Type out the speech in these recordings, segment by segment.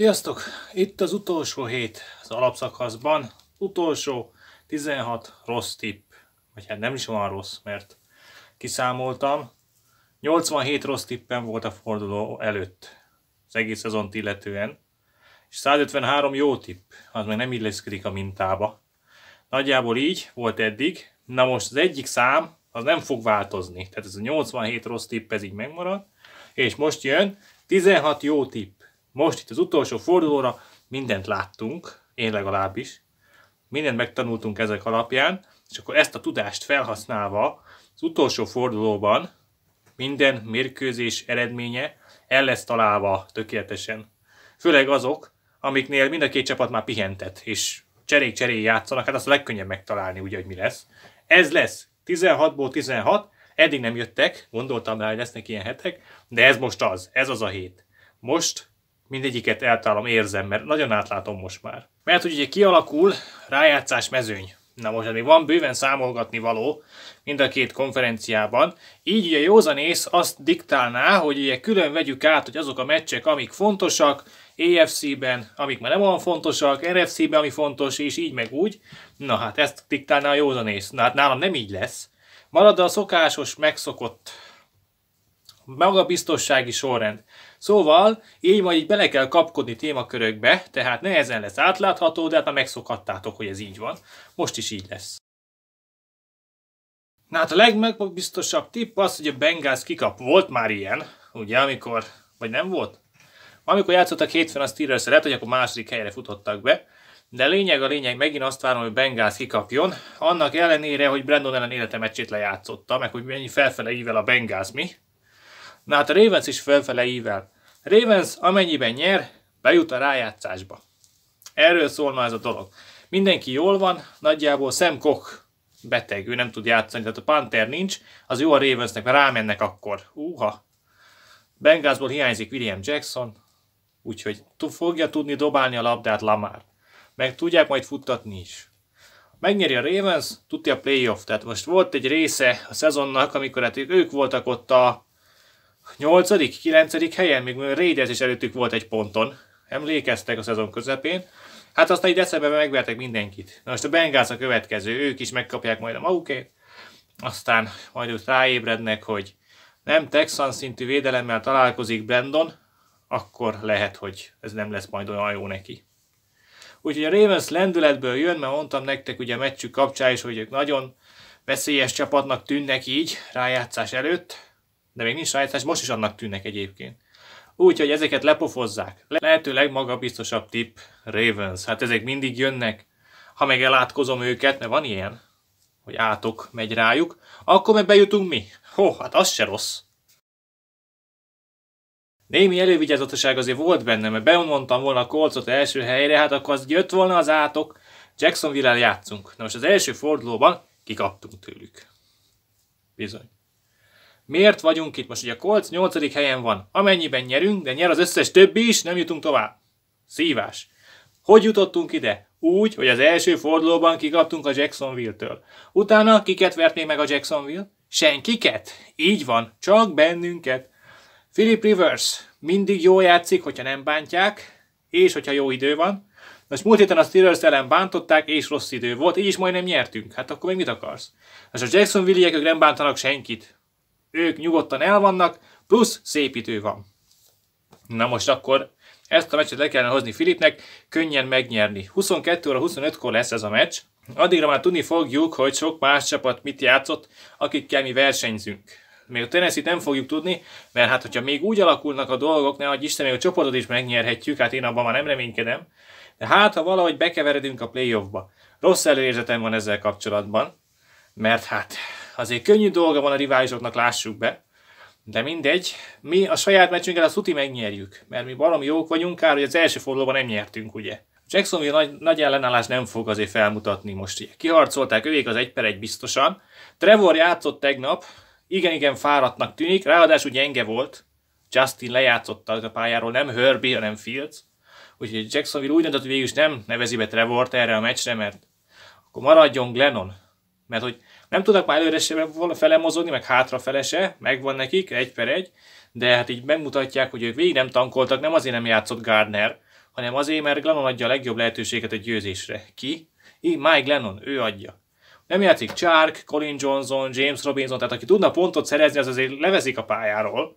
Sziasztok! Itt az utolsó hét az alapszakaszban. Utolsó 16 rossz tipp. Vagy hát nem is olyan rossz, mert kiszámoltam. 87 rossz tippem volt a forduló előtt, az egész szezont illetően. És 153 jó tipp, az meg nem illeszkedik a mintába. Nagyjából így volt eddig. Na most az egyik szám, az nem fog változni. Tehát ez a 87 rossz tipp, ez így megmarad. És most jön 16 jó tipp. Most itt az utolsó fordulóra mindent láttunk, én legalábbis, mindent megtanultunk ezek alapján, és akkor ezt a tudást felhasználva az utolsó fordulóban minden mérkőzés eredménye el lesz találva tökéletesen. Főleg azok, amiknél mind a két csapat már pihentet, és cserék cseré játszanak, hát azt a legkönnyebb megtalálni, ugye, hogy mi lesz. Ez lesz 16-ból 16, eddig nem jöttek, gondoltam rá, hogy lesznek ilyen hetek, de ez most az, ez az a hét. Most mindegyiket eltálom, érzem, mert nagyon átlátom most már. Mert hogy ugye kialakul rájátszás mezőny. Na most hát még van bőven számolgatni való mind a két konferenciában. Így ugye józanész azt diktálná, hogy ugye külön vegyük át, hogy azok a meccsek, amik fontosak, EFC-ben, amik már nem olyan fontosak, NFC-ben, ami fontos, és így meg úgy. Na hát ezt diktálná a józanész. Na hát nálam nem így lesz. Marad a szokásos, megszokott magabiztossági sorrend. Szóval így majd így bele kell kapkodni témakörökbe, tehát nehezen lesz átlátható, de hát már megszokhattátok, hogy ez így van. Most is így lesz. Na hát a legmegbiztosabb tipp az, hogy a Bengals kikap. Volt már ilyen, ugye, amikor, vagy nem volt? Amikor játszottak hétfőn a steelers lehet, hogy akkor második helyre futottak be, de lényeg a lényeg, megint azt várom, hogy Bengals kikapjon, annak ellenére, hogy Brandon ellen életemecsét lejátszotta, meg hogy mennyi felfele ível a Bengals mi, Na hát a Ravens is felfele ível. Ravens amennyiben nyer, bejut a rájátszásba. Erről szól már ez a dolog. Mindenki jól van, nagyjából Sam Koch beteg, ő nem tud játszani, tehát a Panther nincs, az jó a Ravensnek, mert rámennek akkor. Úha! Bengázból hiányzik William Jackson, úgyhogy fogja tudni dobálni a labdát Lamar. Meg tudják majd futtatni is. Megnyeri a Ravens, tudja a playoff, tehát most volt egy része a szezonnak, amikor hát ők voltak ott a 8 9 helyen, még a Raiders is előttük volt egy ponton. Emlékeztek a szezon közepén. Hát aztán így decemberben megvertek mindenkit. Na most a Bengals a következő, ők is megkapják majd a magukét. Aztán majd ők ráébrednek, hogy nem Texan szintű védelemmel találkozik Brandon, akkor lehet, hogy ez nem lesz majd olyan jó neki. Úgyhogy a Ravens lendületből jön, mert mondtam nektek ugye a meccsük kapcsán is, hogy ők nagyon veszélyes csapatnak tűnnek így rájátszás előtt, de még nincs rájátszás, most is annak tűnnek egyébként. Úgyhogy ezeket lepofozzák. Le- lehetőleg magabiztosabb tip Ravens. Hát ezek mindig jönnek. Ha meg elátkozom őket, mert van ilyen, hogy átok megy rájuk, akkor meg bejutunk mi. Hó, hát az se rossz. Némi elővigyázatosság azért volt benne, mert bemondtam volna a kolcot első helyre, hát akkor az jött volna az átok. Jacksonville-el játszunk. Na most az első fordulóban kikaptunk tőlük. Bizony. Miért vagyunk itt? Most ugye a Colts 8. helyen van. Amennyiben nyerünk, de nyer az összes többi is, nem jutunk tovább. Szívás. Hogy jutottunk ide? Úgy, hogy az első fordulóban kikaptunk a Jacksonville-től. Utána kiket még meg a Jacksonville? Senkiket? Így van, csak bennünket. Philip Rivers mindig jó játszik, hogyha nem bántják, és hogyha jó idő van. Most múlt héten a Steelers ellen bántották, és rossz idő volt, így is majdnem nyertünk. Hát akkor még mit akarsz? Most a Jacksonville-iek nem bántanak senkit ők nyugodtan elvannak, plusz szépítő van. Na most akkor ezt a meccset le kellene hozni Filipnek, könnyen megnyerni. 22 óra 25-kor lesz ez a meccs, addigra már tudni fogjuk, hogy sok más csapat mit játszott, akikkel mi versenyzünk. Még a tennessee nem fogjuk tudni, mert hát hogyha még úgy alakulnak a dolgok, ne hogy Isten, még a csoportot is megnyerhetjük, hát én abban már nem reménykedem, de hát ha valahogy bekeveredünk a playoffba. Rossz előérzetem van ezzel kapcsolatban, mert hát Azért könnyű dolga van a riválisoknak, lássuk be. De mindegy, mi a saját meccsünkkel a tuti megnyerjük, mert mi valami jók vagyunk, kár, hogy az első fordulóban nem nyertünk, ugye. Jacksonville nagy, nagy ellenállás nem fog azért felmutatni most. Ugye. Kiharcolták ők az egy per egy biztosan. Trevor játszott tegnap, igen-igen fáradtnak tűnik, ráadásul gyenge volt. Justin lejátszotta a pályáról, nem Herbie, hanem Fields. Úgyhogy Jacksonville úgy döntött, hogy végül is nem nevezi be Trevort erre a meccsre, mert akkor maradjon Glennon. Mert hogy nem tudnak már előre se fele mozogni, meg hátrafele se, megvan nekik, egy per egy, de hát így megmutatják, hogy ők végig nem tankoltak, nem azért nem játszott Gardner, hanem azért, mert Glennon adja a legjobb lehetőséget a győzésre. Ki? Így Mike Glennon, ő adja. Nem játszik Chark, Colin Johnson, James Robinson, tehát aki tudna pontot szerezni, az azért levezik a pályáról.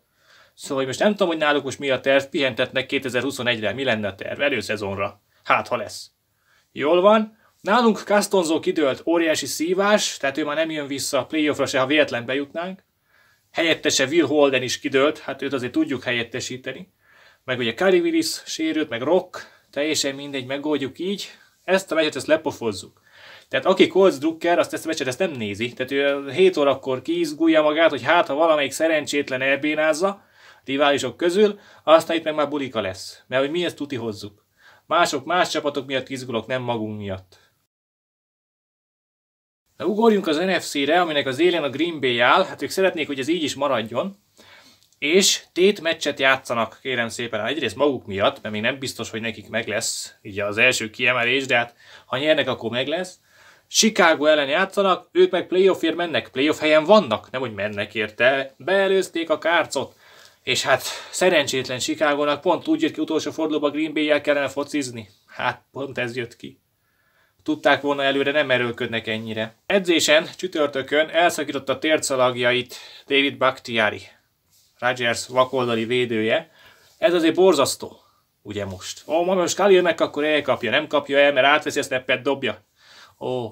Szóval hogy most nem tudom, hogy náluk most mi a terv, pihentetnek 2021-re, mi lenne a terv, előszezonra. Hát, ha lesz. Jól van, Nálunk Castonzo kidőlt óriási szívás, tehát ő már nem jön vissza a playoffra se, ha véletlen bejutnánk. Helyettese Will Holden is kidőlt, hát őt azért tudjuk helyettesíteni. Meg ugye Kari Willis sérült, meg Rock, teljesen mindegy, megoldjuk így. Ezt a meccset ezt lepofozzuk. Tehát aki Colts Drucker, azt ezt a meccset ezt nem nézi. Tehát ő 7 órakor kiizgulja magát, hogy hát ha valamelyik szerencsétlen elbénázza, riválisok közül, aztán itt meg már bulika lesz. Mert hogy mi ezt tuti hozzuk. Mások más csapatok miatt izgulok, nem magunk miatt. De ugorjunk az NFC-re, aminek az élén a Green Bay áll, hát ők szeretnék, hogy ez így is maradjon, és tét meccset játszanak, kérem szépen, hát egyrészt maguk miatt, mert még nem biztos, hogy nekik meg lesz így az első kiemelés, de hát ha nyernek, akkor meg lesz. Chicago ellen játszanak, ők meg playoffért mennek, playoff helyen vannak, nem hogy mennek érte, beelőzték a kárcot, és hát szerencsétlen Chicagónak pont úgy jött ki utolsó fordulóba Green Bay-jel kellene focizni. Hát pont ez jött ki tudták volna előre, nem erőlködnek ennyire. Edzésen csütörtökön elszakította tércalagjait David Bakhtiari, Rodgers vakoldali védője. Ez azért borzasztó, ugye most. Ó, ma most meg akkor elkapja, nem kapja el, mert átveszi a snappet, dobja. Ó,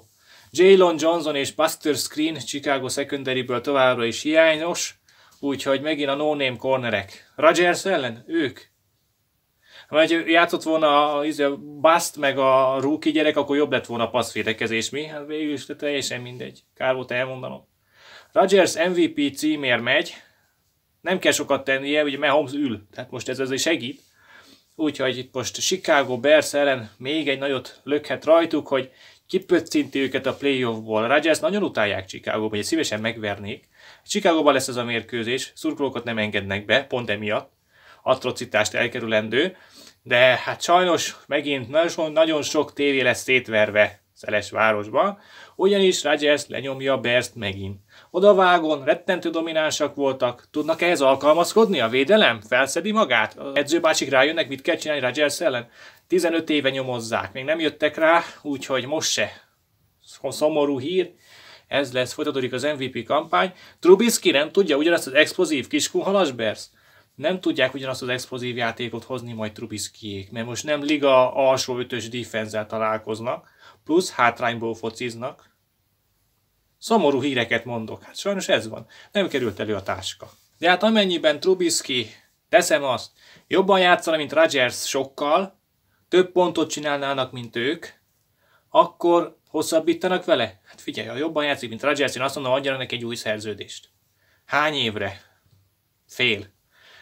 Jalen Johnson és Buster Screen Chicago secondary továbbra is hiányos, úgyhogy megint a no-name cornerek. Rodgers ellen? Ők? Ha egy játszott volna a, izé, a Bast meg a Ruki gyerek, akkor jobb lett volna a passzvédekezés, mi? Hát végül is teljesen mindegy. Kár volt elmondanom. Rodgers MVP címért megy, nem kell sokat tennie, ugye Mahomes ül, tehát most ez azért segít. Úgyhogy itt most Chicago Bears ellen még egy nagyot lökhet rajtuk, hogy kipöccinti őket a playoffból. Rodgers nagyon utálják Chicago, hogy szívesen megvernék. chicago lesz ez a mérkőzés, szurkolókat nem engednek be, pont emiatt atrocitást elkerülendő de hát sajnos megint nagyon, nagyon sok tévé lesz szétverve Szelesvárosba, ugyanis Rodgers lenyomja Berst megint. Odavágon rettentő dominánsak voltak. Tudnak ehhez alkalmazkodni a védelem? Felszedi magát? A edzőbácsik rájönnek, mit kell csinálni Rodgers ellen? 15 éve nyomozzák, még nem jöttek rá, úgyhogy most se. Szomorú hír, ez lesz, folytatódik az MVP kampány. Trubisky nem tudja ugyanazt az explozív kiskunhalas Berst nem tudják ugyanazt az explozív játékot hozni majd Trubiszkiék, mert most nem liga alsó ötös defenzel találkoznak, plusz hátrányból fociznak. Szomorú híreket mondok, hát sajnos ez van. Nem került elő a táska. De hát amennyiben Trubisky, teszem azt, jobban játszana, mint Rodgers sokkal, több pontot csinálnának, mint ők, akkor hosszabbítanak vele? Hát figyelj, ha jobban játszik, mint Rodgers, én azt mondom, adjanak neki egy új szerződést. Hány évre? Fél.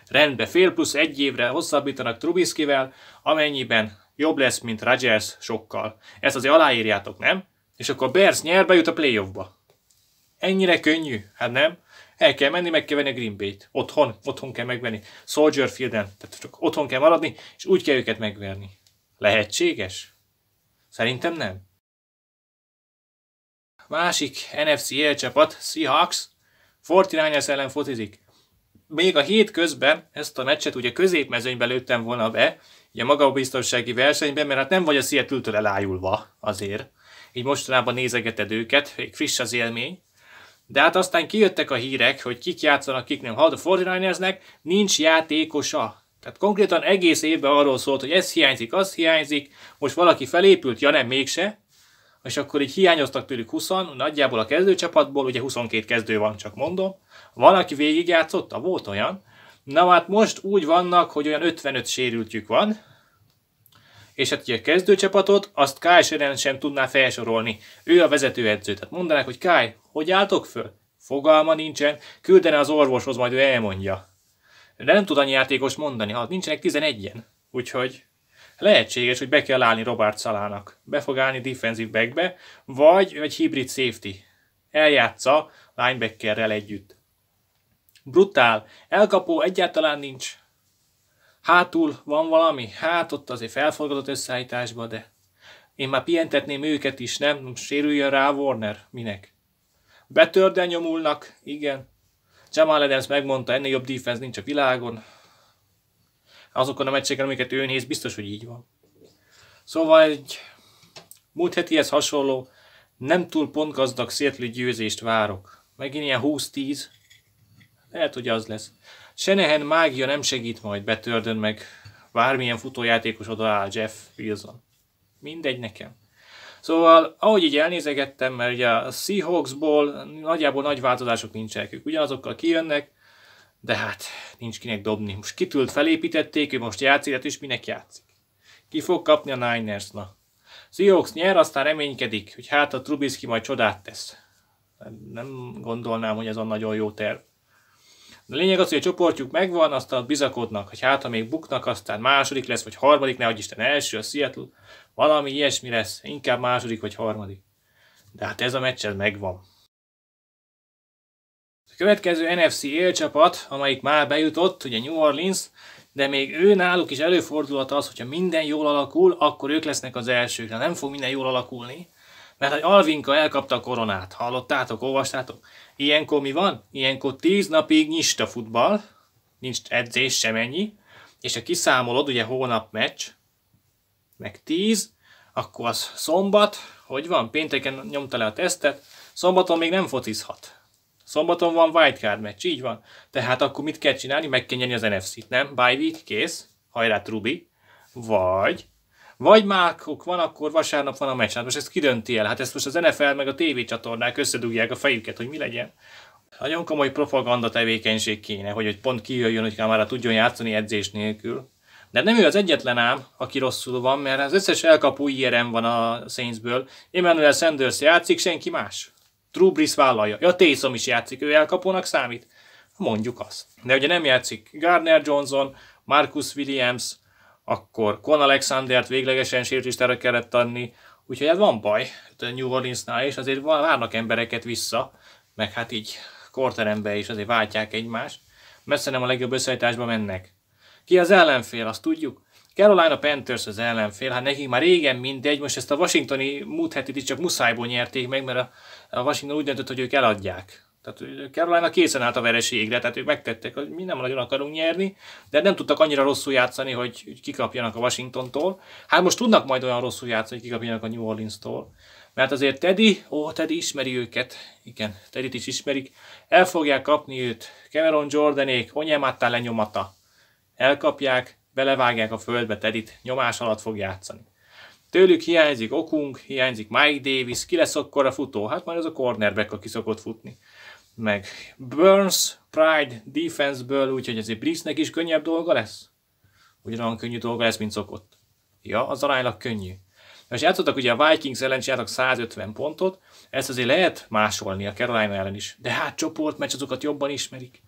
Rendbe, fél plusz egy évre hosszabbítanak Trubiskyvel, amennyiben jobb lesz, mint Rodgers sokkal. Ezt azért aláírjátok, nem? És akkor Bears nyer, bejut a playoffba. Ennyire könnyű? Hát nem? El kell menni, meg kell venni a Green Bay-t. Otthon, otthon kell megvenni. Soldier Field-en, tehát csak otthon kell maradni, és úgy kell őket megverni. Lehetséges? Szerintem nem. Másik NFC élcsapat, e Seahawks, 49 ellen fotizik még a hét közben ezt a meccset ugye középmezőnybe lőttem volna be, ugye maga a biztonsági versenyben, mert hát nem vagy a Seattle-től elájulva azért. Így mostanában nézegeted őket, egy friss az élmény. De hát aztán kijöttek a hírek, hogy kik játszanak, kik nem. Ha hát a 49 nincs játékosa. Tehát konkrétan egész évben arról szólt, hogy ez hiányzik, az hiányzik, most valaki felépült, ja nem, mégse és akkor így hiányoztak tőlük 20, nagyjából a kezdőcsapatból, ugye 22 kezdő van, csak mondom. Van, aki végigjátszotta? Volt olyan. Na hát most úgy vannak, hogy olyan 55 sérültjük van, és hát ugye a kezdőcsapatot, azt Kai Seren sem tudná felsorolni. Ő a vezetőedző, tehát mondanák, hogy Kai, hogy álltok föl? Fogalma nincsen, küldene az orvoshoz, majd ő elmondja. De nem tud annyi játékos mondani, hát nincsenek 11-en. Úgyhogy Lehetséges, hogy be kell állni Robert Szalának. Be fog állni defensív backbe, vagy egy hibrid safety. Eljátsza linebackerrel együtt. Brutál. Elkapó egyáltalán nincs. Hátul van valami? Hát ott azért felforgatott összeállításba, de én már pihentetném őket is, nem? Sérüljön rá Warner. Minek? Betörden nyomulnak, igen. Jamal Adams megmondta, ennél jobb defense nincs a világon azokon a meccseken, amiket ő néz, biztos, hogy így van. Szóval egy múlt hetihez hasonló, nem túl pontgazdag Seattle győzést várok. Megint ilyen 20-10. Lehet, hogy az lesz. Senehen mágia nem segít majd, betördön meg bármilyen futójátékos odaáll Jeff Wilson. Mindegy nekem. Szóval, ahogy így elnézegettem, mert ugye a Seahawksból nagyjából nagy változások nincsenek, ugyanazokkal kijönnek, de hát nincs kinek dobni. Most kitült, felépítették, ő most játszik, hát is minek játszik. Ki fog kapni a Niners, na. Seahawks nyer, aztán reménykedik, hogy hát a Trubisky majd csodát tesz. Nem gondolnám, hogy ez a nagyon jó terv. De a lényeg az, hogy a csoportjuk megvan, aztán bizakodnak, hogy hát ha még buknak, aztán második lesz, vagy harmadik, nehogy Isten első, a Seattle, valami ilyesmi lesz, inkább második vagy harmadik. De hát ez a meccs, ez megvan. Következő NFC élcsapat, amelyik már bejutott, ugye New Orleans, de még ő náluk is előfordulhat az, hogyha minden jól alakul, akkor ők lesznek az elsők, de nem fog minden jól alakulni. Mert hogy Alvinka elkapta a koronát, hallottátok, olvastátok? Ilyenkor mi van? Ilyenkor 10 napig a futball, nincs edzés sem ennyi, és ha kiszámolod, ugye hónap meccs, meg 10, akkor az szombat, hogy van, pénteken nyomta le a tesztet, szombaton még nem focizhat. Szombaton van wildcard meccs, így van. Tehát akkor mit kell csinálni? nyerni az NFC-t, nem? Bye week, kész. Hajrá, Trubi. Vagy vagy mákok van, akkor vasárnap van a meccs. Hát most ezt kidönti el. Hát ezt most az NFL meg a TV csatornák összedugják a fejüket, hogy mi legyen. Nagyon komoly propaganda tevékenység kéne, hogy, hogy pont kijöjjön, hogy már tudjon játszani edzés nélkül. De nem ő az egyetlen ám, aki rosszul van, mert az összes elkapó ilyen van a Saintsből. Emmanuel Sanders játszik, senki más. Trubris Brees vállalja. Ja, Taysom is játszik, ő elkapónak számít? Mondjuk az. De ugye nem játszik Gardner Johnson, Marcus Williams, akkor Con Alexandert véglegesen sértéstára kellett adni, úgyhogy hát van baj a New Orleansnál, és azért várnak embereket vissza, meg hát így korterembe is azért váltják egymást. Messze nem a legjobb összeállításba mennek. Ki az ellenfél, azt tudjuk? Carolina Panthers az ellenfél, hát nekik már régen mindegy, most ezt a washingtoni múlt hetit is csak muszájból nyerték meg, mert a a Washington úgy döntött, hogy ők eladják. Tehát Carolina készen állt a vereségre, tehát ők megtettek, hogy mi nem nagyon akarunk nyerni, de nem tudtak annyira rosszul játszani, hogy kikapjanak a Washingtontól. Hát most tudnak majd olyan rosszul játszani, hogy kikapjanak a New Orleans-tól. Mert azért Teddy, ó, Teddy ismeri őket, igen, Teddy is ismerik, el fogják kapni őt, Cameron Jordanék, Onyemáttal lenyomata. Elkapják, belevágják a földbe Teddy-t, nyomás alatt fog játszani. Tőlük hiányzik okunk, hiányzik Mike Davis, ki lesz akkor a futó? Hát majd az a cornerback, aki szokott futni. Meg Burns, Pride, defenseből, úgyhogy azért Breesnek is könnyebb dolga lesz? Ugyanolyan könnyű dolga lesz, mint szokott. Ja, az aránylag könnyű. Most játszottak ugye a Vikings ellen, csináltak 150 pontot, ezt azért lehet másolni a Carolina ellen is, de hát csoportmeccs azokat jobban ismerik.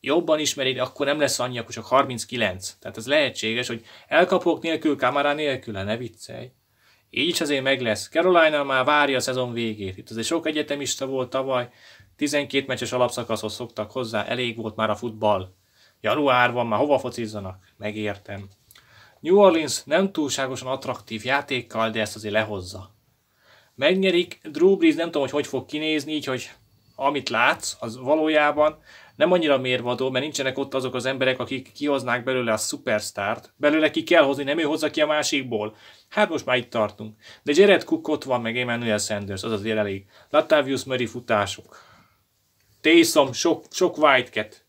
Jobban ismerik, akkor nem lesz annyi, akkor csak 39. Tehát ez lehetséges, hogy elkapok nélkül, kamerán nélkül, ne viccelj. Így is azért meg lesz. Carolina már várja a szezon végét. Itt azért sok egyetemista volt tavaly, 12 meccses alapszakaszhoz szoktak hozzá, elég volt már a futball. Január van, már hova focizzanak? Megértem. New Orleans nem túlságosan attraktív játékkal, de ezt azért lehozza. Megnyerik, Drew Brees nem tudom, hogy hogy fog kinézni, így hogy amit látsz, az valójában nem annyira mérvadó, mert nincsenek ott azok az emberek, akik kihoznák belőle a szupersztárt. Belőle ki kell hozni, nem ő hozza ki a másikból. Hát most már itt tartunk. De Jared Cook ott van, meg Emmanuel Sanders, az azért elég. Latavius Murray futások. Taysom, sok, sok Whitecat.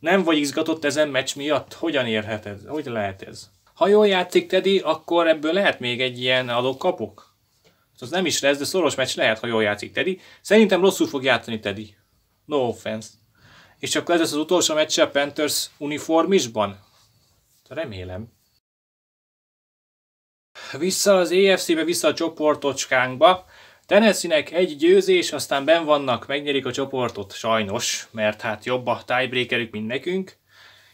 Nem vagy izgatott ezen meccs miatt? Hogyan érheted? Hogy lehet ez? Ha jól játszik Teddy, akkor ebből lehet még egy ilyen adókapok? Az nem is lesz, de szoros meccs lehet, ha jól játszik Teddy. Szerintem rosszul fog játszani Teddy. No offense. És akkor ez lesz az utolsó meccse a Panthers uniformisban? Hát remélem. Vissza az EFC-be, vissza a csoportocskánkba. Tennessee-nek egy győzés, aztán ben vannak, megnyerik a csoportot, sajnos, mert hát jobb a tiebreakerük, mint nekünk.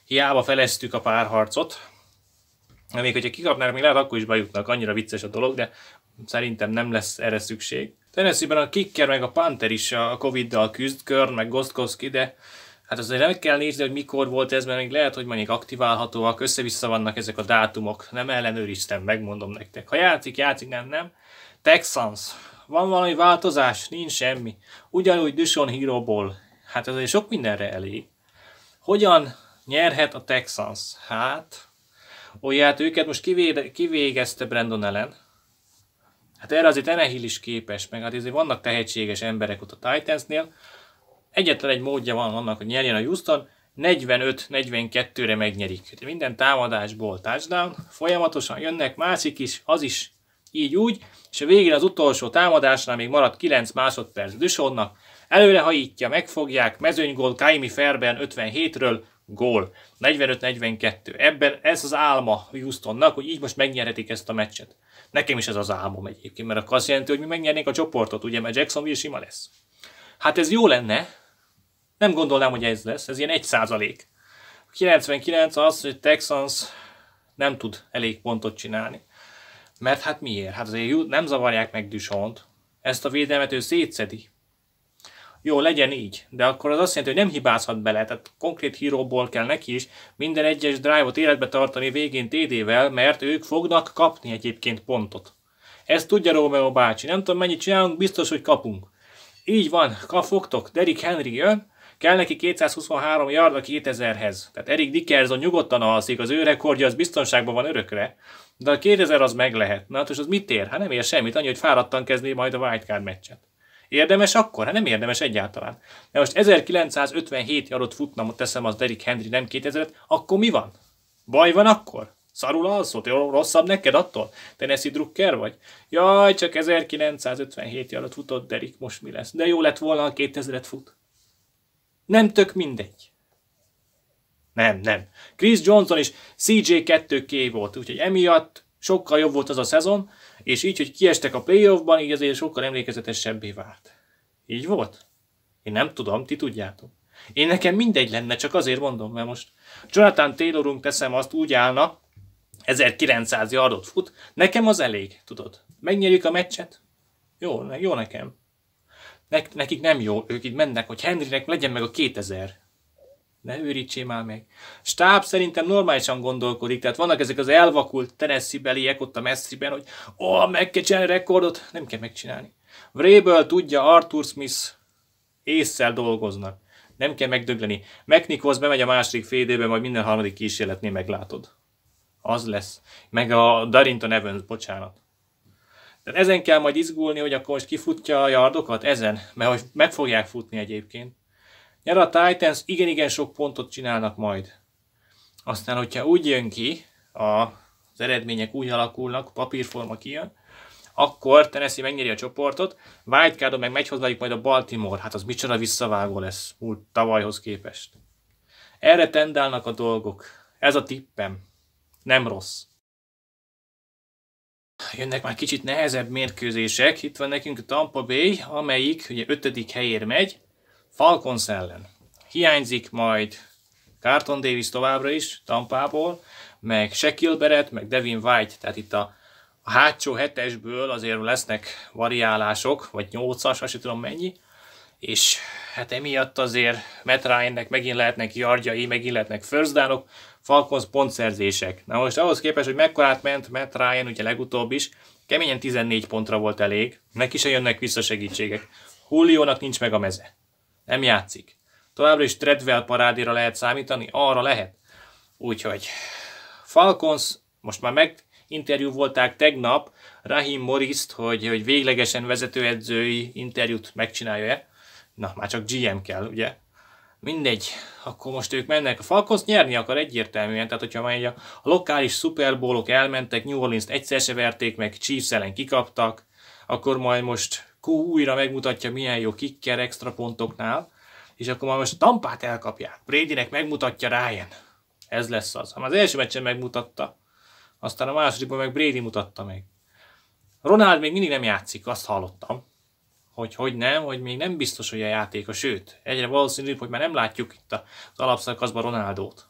Hiába feleztük a párharcot. Még hogyha kikapnának, még lehet akkor is bejutnak, annyira vicces a dolog, de szerintem nem lesz erre szükség. Tennessee-ben a kicker meg a Panther is a Covid-dal küzd, Körn meg Gostkowski, de Hát azért nem kell nézni, hogy mikor volt ez, mert még lehet, hogy mondjuk aktiválhatóak, össze-vissza vannak ezek a dátumok. Nem ellenőriztem, megmondom nektek. Ha játszik, játszik, nem, nem. Texans. Van valami változás? Nincs semmi. Ugyanúgy Dushon Hero-ból. Hát azért sok mindenre elég. Hogyan nyerhet a Texans? Hát, hát őket most kivégezte Brandon ellen. Hát erre azért Enehill is képes, meg hát azért vannak tehetséges emberek ott a Titansnél. Egyetlen egy módja van annak, hogy nyerjen a Houston, 45-42-re megnyerik. Minden támadásból touchdown, folyamatosan jönnek, másik is, az is így úgy, és a végén az utolsó támadásnál még maradt 9 másodperc Düsonnak, előrehajítja, megfogják, mezőnygól Kaimi Ferben 57-ről, gól. 45-42. Ebben ez az álma Houstonnak, hogy így most megnyerhetik ezt a meccset. Nekem is ez az álmom egyébként, mert akkor azt jelenti, hogy mi megnyernénk a csoportot, ugye, mert Jacksonville sima lesz. Hát ez jó lenne, nem gondolnám, hogy ez lesz, ez ilyen 1 százalék. 99 az, hogy Texans nem tud elég pontot csinálni. Mert hát miért? Hát azért nem zavarják meg Dushont, Ezt a védelmet ő szétszedi. Jó, legyen így, de akkor az azt jelenti, hogy nem hibázhat bele, tehát konkrét híróból kell neki is minden egyes drive-ot életbe tartani végén TD-vel, mert ők fognak kapni egyébként pontot. Ezt tudja Romeo bácsi, nem tudom mennyit csinálunk, biztos, hogy kapunk. Így van, kapogtok, Derek Derrick Henry jön, Kell neki 223 yard a 2000-hez. Tehát Eric Dickerson nyugodtan alszik, az ő rekordja az biztonságban van örökre, de a 2000 az meg lehet. Na hát és az mit ér? Hát nem ér semmit, annyi, hogy fáradtan kezdni majd a wildcard meccset. Érdemes akkor? Hát nem érdemes egyáltalán. De most 1957 yardot ott teszem az Derek Henry, nem 2000-et, akkor mi van? Baj van akkor? Szarul alszol? Rosszabb neked attól? Nessi Drucker vagy? Jaj, csak 1957 alatt futott Derik, most mi lesz? De jó lett volna, ha 2000-et fut. Nem tök mindegy. Nem, nem. Chris Johnson is CJ2K volt, úgyhogy emiatt sokkal jobb volt az a szezon, és így, hogy kiestek a playoffban, így azért sokkal emlékezetesebbé vált. Így volt? Én nem tudom, ti tudjátok. Én nekem mindegy lenne, csak azért mondom, mert most Jonathan Taylorunk teszem azt úgy állna, 1900 adott fut, nekem az elég, tudod. Megnyerjük a meccset? Jó, jó nekem. Nek, nekik nem jó, ők itt mennek, hogy Henrynek legyen meg a 2000. Ne őrítsé már meg. Stáb szerintem normálisan gondolkodik, tehát vannak ezek az elvakult Tennessee-beliek ott a messziben, hogy ó, oh, meg kell csinálni rekordot, nem kell megcsinálni. Vrabel tudja, Arthur Smith észszel dolgoznak. Nem kell megdögleni. Meknikhoz bemegy a második fél majd minden harmadik kísérletnél meglátod. Az lesz. Meg a Darinton Evans, bocsánat. Tehát ezen kell majd izgulni, hogy akkor most kifutja a yardokat? Ezen? Mert hogy meg fogják futni egyébként. Nyer a Titans igen-igen sok pontot csinálnak majd. Aztán, hogyha úgy jön ki, a, az eredmények úgy alakulnak, papírforma kijön, akkor Tennessee megnyeri a csoportot, Wildcardon meg megy hozzájuk majd a Baltimore, hát az micsoda visszavágó lesz múlt tavalyhoz képest. Erre tendálnak a dolgok. Ez a tippem. Nem rossz. Jönnek már kicsit nehezebb mérkőzések. Itt van nekünk a Tampa Bay, amelyik ugye ötödik helyér megy. Falcons ellen. Hiányzik majd Carton Davis továbbra is Tampából, meg Shaquille Barrett, meg Devin White, tehát itt a, a hátsó hetesből azért lesznek variálások, vagy nyolcas, azt sem tudom mennyi, és hát emiatt azért Matt Ryan-nek megint lehetnek jargyai, megint lehetnek first down-ok, Falcons pontszerzések. Na most ahhoz képest, hogy mekkorát ment Matt Ryan, ugye legutóbb is, keményen 14 pontra volt elég, neki se jönnek vissza segítségek. Juliónak nincs meg a meze. Nem játszik. Továbbra is Treadwell parádira lehet számítani, arra lehet. Úgyhogy Falcons, most már meg volták tegnap Rahim Morist, hogy, hogy véglegesen vezetőedzői interjút megcsinálja-e. Na, már csak GM kell, ugye? Mindegy, akkor most ők mennek. A Falcons nyerni akar egyértelműen, tehát hogyha már a, a lokális szuperbólok elmentek, New Orleans-t egyszer se verték meg, Chiefs ellen kikaptak, akkor majd most Q újra megmutatja, milyen jó kicker extra pontoknál, és akkor majd most a tampát elkapják. Bradynek megmutatja Ryan. Ez lesz az. Hát az első meccsen megmutatta, aztán a másodikban meg Brady mutatta meg. Ronald még mindig nem játszik, azt hallottam hogy hogy nem, hogy még nem biztos, hogy a a sőt, egyre valószínűbb, hogy már nem látjuk itt az alapszakaszban Ronaldót.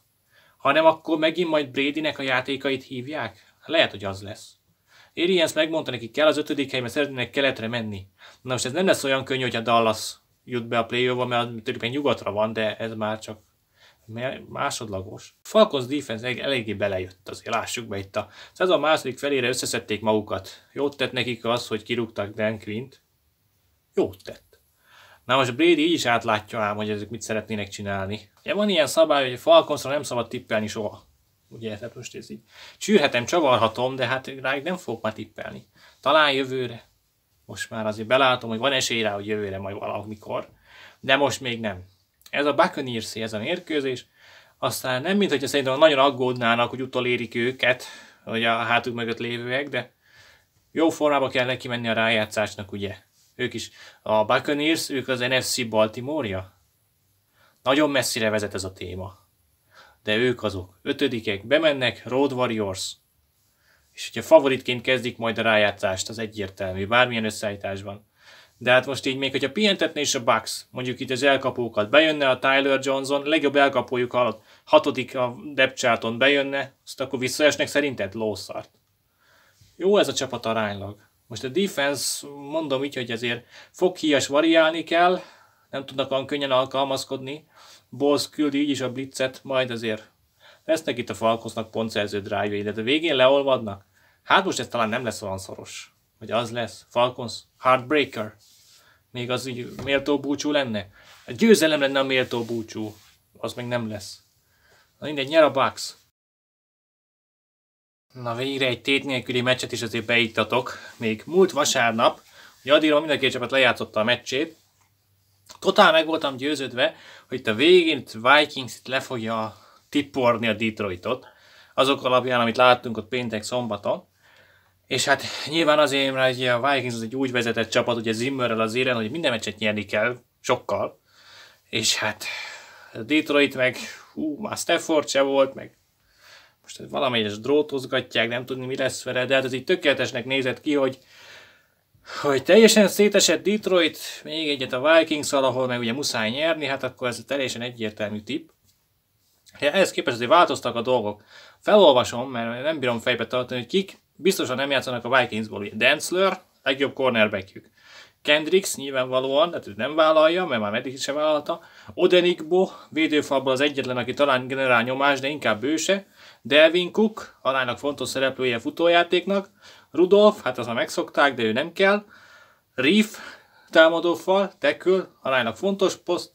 Hanem akkor megint majd Bradynek a játékait hívják? Lehet, hogy az lesz. Arians megmondta neki kell az ötödik hely, mert szeretnének keletre menni. Na most ez nem lesz olyan könnyű, hogy a Dallas jut be a play ba mert tulajdonképpen nyugatra van, de ez már csak másodlagos. Falcons defense eléggé belejött azért, lássuk be itt a szezon második felére összeszedték magukat. Jót tett nekik az, hogy kirúgtak Dan Quint, Jót tett. Na most Brady így is átlátja ám, hogy ezek mit szeretnének csinálni. Ugye van ilyen szabály, hogy a Falconsra nem szabad tippelni soha. Ugye, tehát most ez így. Csűrhetem, csavarhatom, de hát rájuk nem fogok már tippelni. Talán jövőre. Most már azért belátom, hogy van esély rá, hogy jövőre majd valamikor. De most még nem. Ez a buccaneers ez a mérkőzés. Aztán nem, mint hogyha szerintem nagyon aggódnának, hogy utolérik őket, hogy a hátuk mögött lévőek, de jó formába kell neki menni a rájátszásnak, ugye? Ők is. A Buccaneers, ők az NFC Baltimore-ja? Nagyon messzire vezet ez a téma. De ők azok. Ötödikek, bemennek, Road Warriors. És hogyha favoritként kezdik majd a rájátszást, az egyértelmű, bármilyen összeállításban. De hát most így még, hogyha pihentetné is a Bucks, mondjuk itt az elkapókat, bejönne a Tyler Johnson, legjobb elkapójuk alatt, hatodik a depth bejönne, azt akkor visszaesnek szerinted lószart. Jó ez a csapat aránylag. Most a defense, mondom így, hogy ezért foghíjas variálni kell, nem tudnak olyan könnyen alkalmazkodni. Bosz küldi így is a blitzet, majd azért lesznek itt a Falkoznak pontszerző drive de a végén leolvadnak. Hát most ez talán nem lesz olyan szoros, hogy az lesz. Falcons Heartbreaker. Még az így méltó búcsú lenne. A győzelem lenne a méltó búcsú. Az még nem lesz. Na mindegy, nyer a Bucks. Na végre egy tét nélküli meccset is azért beiktatok. Még múlt vasárnap, hogy addigra mind a két csapat lejátszotta a meccsét, totál meg voltam győződve, hogy itt a végén itt Vikings itt le fogja tipporni a Detroitot, azok alapján, amit láttunk ott péntek szombaton. És hát nyilván azért, mert a Vikings az egy úgy vezetett csapat, ugye Zimmerrel az éren, hogy minden meccset nyerni kell, sokkal. És hát a Detroit meg, hú, már Stafford se volt, meg most valamelyes drótozgatják, nem tudni mi lesz vele, de hát ez így tökéletesnek nézett ki, hogy hogy teljesen szétesett Detroit, még egyet a vikings ahol meg ugye muszáj nyerni, hát akkor ez teljesen egyértelmű tip. Ja, ehhez képest azért változtak a dolgok. Felolvasom, mert nem bírom fejbe tartani, hogy kik biztosan nem játszanak a Vikingsból. Ugye Densler, legjobb cornerbackjük. Kendricks nyilvánvalóan, tehát ő nem vállalja, mert már meddig sem vállalta. Odenikbo, védőfalból az egyetlen, aki talán generál nyomás, de inkább bőse. Delvin Cook, alának fontos szereplője futójátéknak, Rudolf, hát az a megszokták, de ő nem kell, Reef, támadófal, tekül, alának fontos poszt,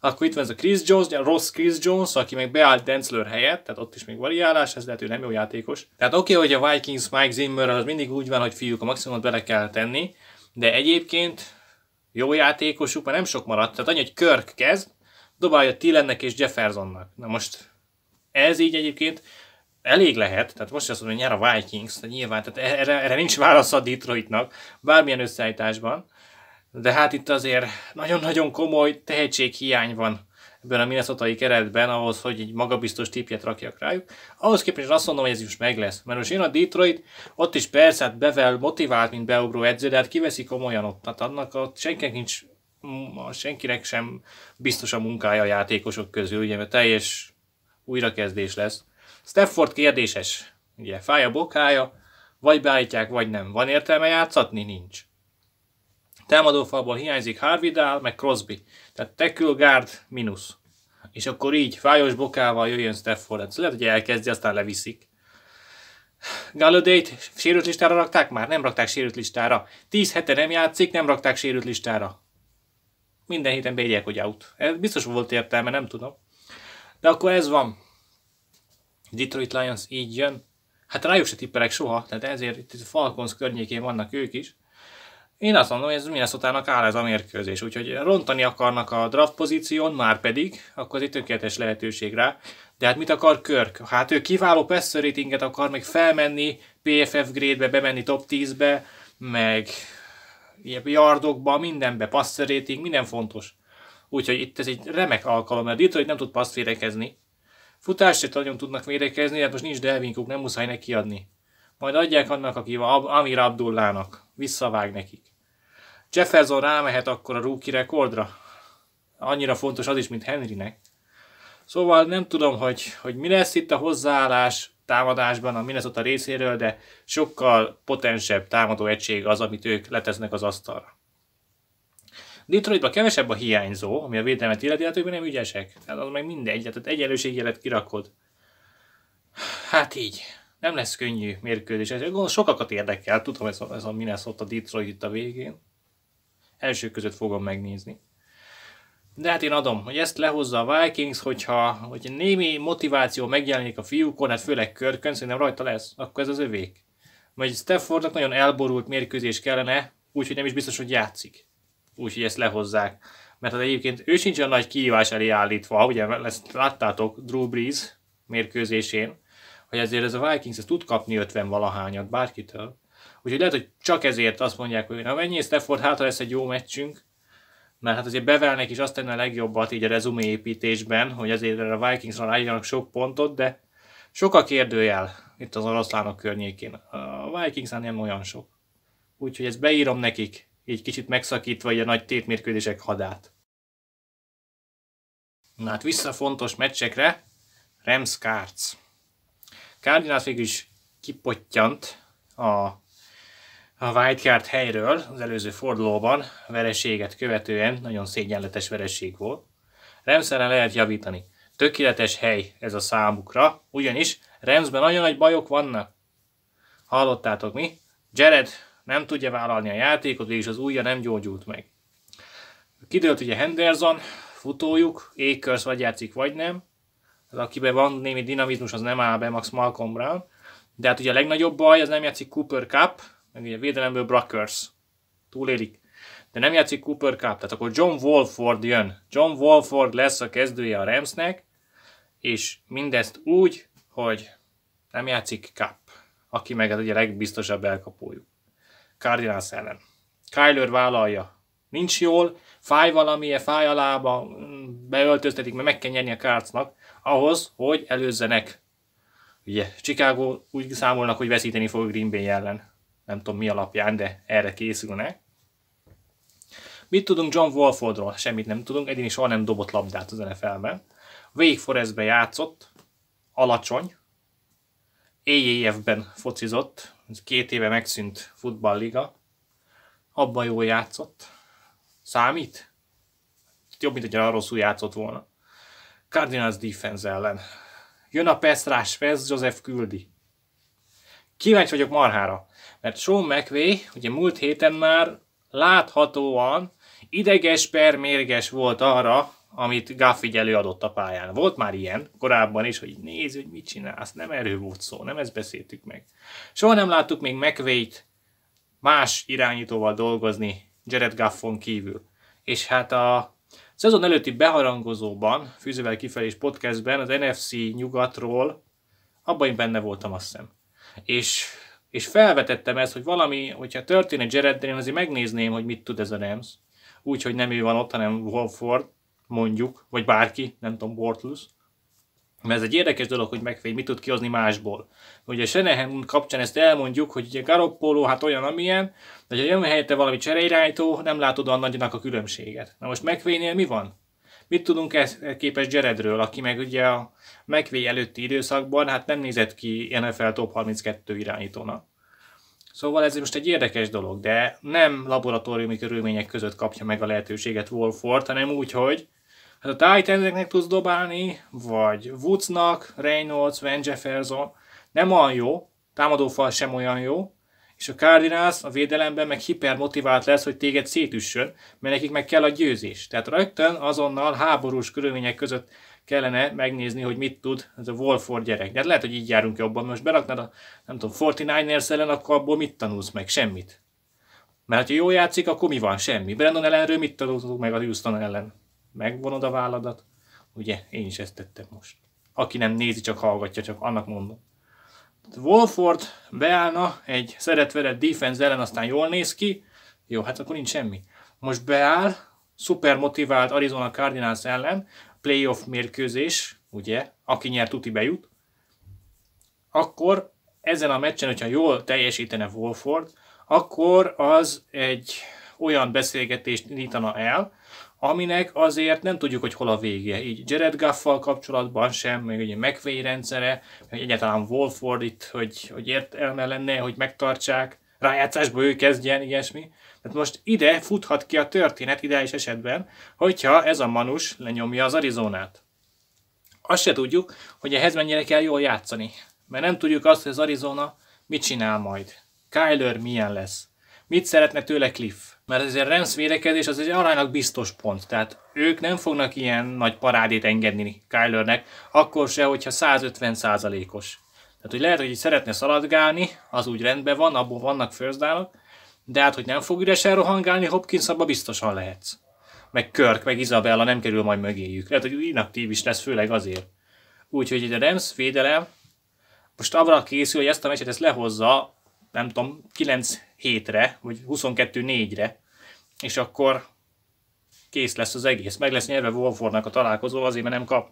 akkor itt van ez a Chris Jones, a rossz Chris Jones, aki meg beállt Denzler helyett, tehát ott is még variálás, ez lehet, hogy nem jó játékos. Tehát oké, okay, hogy a Vikings Mike Zimmer az mindig úgy van, hogy fiúk, a maximumot bele kell tenni, de egyébként jó játékosuk mert nem sok maradt. Tehát annyi, hogy Körk kezd, dobálja Tillennek és Jeffersonnak. Na most ez így egyébként elég lehet, tehát most azt mondom, hogy nyer a Vikings, de nyilván, tehát e- erre, erre nincs válasz a Detroitnak, bármilyen összeállításban, de hát itt azért nagyon-nagyon komoly tehetséghiány van ebben a minnesota keretben ahhoz, hogy egy magabiztos tipjet rakjak rájuk. Ahhoz képest azt mondom, hogy ez is meg lesz. Mert most én a Detroit, ott is persze, hát Bevel motivált, mint beugró edző, de hát kiveszi komolyan ott. Tehát annak a, senkinek nincs, senkinek sem biztos a munkája a játékosok közül, ugye, mert teljes újrakezdés lesz. Stafford kérdéses. Ugye fáj a bokája, vagy beállítják, vagy nem. Van értelme játszatni? Nincs. Támadófalból hiányzik Harvidál, meg Crosby. Tehát tackle guard mínusz. És akkor így, fájos bokával jöjjön Stafford. Ez hát lehet, hogy elkezdi, aztán leviszik. Gallodét sérült listára rakták már? Nem rakták sérült listára. Tíz hete nem játszik, nem rakták sérült listára. Minden héten bégyek, hogy out. Ez biztos volt értelme, nem tudom. De akkor ez van. Detroit Lions így jön. Hát rájuk se tippelek soha, tehát ezért itt a Falcons környékén vannak ők is. Én azt mondom, hogy ez minden szotának áll ez a mérkőzés, úgyhogy rontani akarnak a draft pozíción, már pedig, akkor ez egy tökéletes lehetőség rá. De hát mit akar Körk? Hát ő kiváló passer ratinget akar, még felmenni PFF grade-be, bemenni top 10-be, meg yardokba, mindenbe, passer rating, minden fontos. Úgyhogy itt ez egy remek alkalom, mert hogy nem tud passzférekezni, Futást se nagyon tudnak védekezni, hát most nincs delvinkuk, nem muszáj neki adni. Majd adják annak, aki van, Amir Abdullának. Visszavág nekik. Jefferson rámehet akkor a rookie rekordra. Annyira fontos az is, mint Henrynek. Szóval nem tudom, hogy, hogy mi lesz itt a hozzáállás támadásban a Minnesota részéről, de sokkal potensebb támadó egység az, amit ők letesznek az asztalra. Detroitban kevesebb a hiányzó, ami a védelmet illeti, hát nem ügyesek. Tehát az meg mindegy, tehát egyenlőségjelet kirakod. Hát így. Nem lesz könnyű mérkőzés. Ez hát sokakat érdekel, tudom ez a, ez a Minnesota Detroit itt a végén. Első között fogom megnézni. De hát én adom, hogy ezt lehozza a Vikings, hogyha hogy némi motiváció megjelenik a fiúkon, hát főleg Körkön, szerintem rajta lesz, akkor ez az övék. Majd Staffordnak nagyon elborult mérkőzés kellene, úgyhogy nem is biztos, hogy játszik úgyhogy ezt lehozzák. Mert az hát egyébként ő sincs olyan nagy kihívás elé állítva, ugye ezt láttátok Drew Brees mérkőzésén, hogy ezért ez a Vikings ez tud kapni 50 valahányat bárkitől. Úgyhogy lehet, hogy csak ezért azt mondják, hogy na mennyi Stafford, hát ha lesz egy jó meccsünk, mert hát azért bevelnek is azt tenne a legjobbat így a rezumé építésben, hogy azért a Vikingsra ráírjanak sok pontot, de sok a kérdőjel itt az oroszlánok környékén. A Vikingsnál nem olyan sok. Úgyhogy ezt beírom nekik, így kicsit megszakítva a nagy tétmérkődések hadát. Na hát vissza fontos meccsekre, Rams Cards. Cardinals végül is kipottyant a a wildcard helyről az előző fordulóban vereséget követően nagyon szégyenletes vereség volt. Remszeren lehet javítani. Tökéletes hely ez a számukra, ugyanis Remszben nagyon nagy bajok vannak. Hallottátok mi? Jared nem tudja vállalni a játékot, és az újja nem gyógyult meg. Kidőlt ugye Henderson, futójuk, Akers vagy játszik, vagy nem. Az, akiben van némi dinamizmus, az nem áll be Max Brown, De hát ugye a legnagyobb baj, az nem játszik Cooper Cup, meg ugye védelemből Brockers. Túlélik. De nem játszik Cooper Cup, tehát akkor John Wolford jön. John Wolford lesz a kezdője a Ramsnek, és mindezt úgy, hogy nem játszik Cup, aki meg az hát ugye legbiztosabb elkapójuk. Cardinals ellen. Kyler vállalja. Nincs jól, fáj valamilyen, fáj a lába, beöltöztetik, mert meg kell nyerni a kárcnak, ahhoz, hogy előzzenek. Ugye, Chicago úgy számolnak, hogy veszíteni fog Green Bay ellen. Nem tudom mi alapján, de erre készülnek. Mit tudunk John Wolfordról? Semmit nem tudunk, is soha nem dobott labdát az NFL-ben. Wake Forestbe játszott, alacsony, aaf ben focizott, két éve megszűnt futballliga, abban jól játszott. Számít? Jobb, mint hogyha rosszul játszott volna. Cardinals defense ellen. Jön a Pestrás, Pest Joseph küldi. Kíváncsi vagyok marhára, mert Sean McVay ugye múlt héten már láthatóan ideges per mérges volt arra, amit Gaffigy előadott a pályán. Volt már ilyen korábban is, hogy nézd, hogy mit Azt nem erről volt szó, nem ezt beszéltük meg. Soha nem láttuk még mcvay más irányítóval dolgozni Jared Gaffon kívül. És hát a szezon előtti beharangozóban, fűzővel kifelé és podcastben az NFC nyugatról, abban én benne voltam azt hiszem. És, és felvetettem ezt, hogy valami, hogyha történne Jared, én azért megnézném, hogy mit tud ez a Rams, úgyhogy nem ő van ott, hanem Wolford, mondjuk, vagy bárki, nem tudom, Bortlusz, mert ez egy érdekes dolog, hogy megfej, mit tud kihozni másból. Ugye Senehen kapcsán ezt elmondjuk, hogy ugye Garoppolo hát olyan, amilyen, de ha jön helyette valami cseréirányító, nem látod a nagynak a különbséget. Na most mcvay mi van? Mit tudunk ezt képes Jaredről, aki meg ugye a McVay előtti időszakban hát nem nézett ki NFL top 32 irányítónak. Szóval ez most egy érdekes dolog, de nem laboratóriumi körülmények között kapja meg a lehetőséget Wolford, hanem úgy, hogy Hát a tight tudsz dobálni, vagy Woodsnak, Reynolds, Van Jefferson, nem olyan jó, támadófal sem olyan jó, és a Cardinals a védelemben meg hipermotivált lesz, hogy téged szétüssön, mert nekik meg kell a győzés. Tehát rögtön azonnal háborús körülmények között kellene megnézni, hogy mit tud ez a Wolford gyerek. De hát lehet, hogy így járunk jobban. Most beraknád a, nem tudom, 49ers ellen, akkor abból mit tanulsz meg? Semmit. Mert ha jól játszik, akkor mi van? Semmi. Brandon ellenről mit tanultunk meg a Houston ellen? megvonod a válladat, ugye én is ezt tettem most. Aki nem nézi, csak hallgatja, csak annak mondom. Wolford beállna egy szeretverett defense ellen, aztán jól néz ki, jó, hát akkor nincs semmi. Most beáll, szuper motivált Arizona Cardinals ellen, playoff mérkőzés, ugye, aki nyer tuti bejut, akkor ezen a meccsen, hogyha jól teljesítene Wolford, akkor az egy olyan beszélgetést nyitana el, aminek azért nem tudjuk, hogy hol a vége. Így Jared goff kapcsolatban sem, még ugye McVay rendszere, egyáltalán Wolford itt, hogy, hogy értelme lenne, hogy megtartsák, rájátszásból ő kezdjen, ilyesmi. Tehát most ide futhat ki a történet ideális esetben, hogyha ez a manus lenyomja az Arizonát. Azt se tudjuk, hogy ehhez mennyire kell jól játszani, mert nem tudjuk azt, hogy az Arizona mit csinál majd. Kyler milyen lesz. Mit szeretne tőle Cliff? mert azért Rams védekezés az egy aránylag biztos pont, tehát ők nem fognak ilyen nagy parádét engedni Kylernek, akkor se, hogyha 150 százalékos. Tehát, hogy lehet, hogy így szeretne szaladgálni, az úgy rendben van, abból vannak first down de hát, hogy nem fog üresen rohangálni, Hopkins abban biztosan lehetsz. Meg Körk, meg Izabella nem kerül majd mögéjük. Lehet, hogy inaktív is lesz, főleg azért. Úgyhogy a Rams védelem most abban készül, hogy ezt a meccset ezt lehozza nem tudom, 9 hétre, vagy 22 négyre, és akkor kész lesz az egész. Meg lesz nyerve Wolfordnak a találkozó, azért, mert nem kap.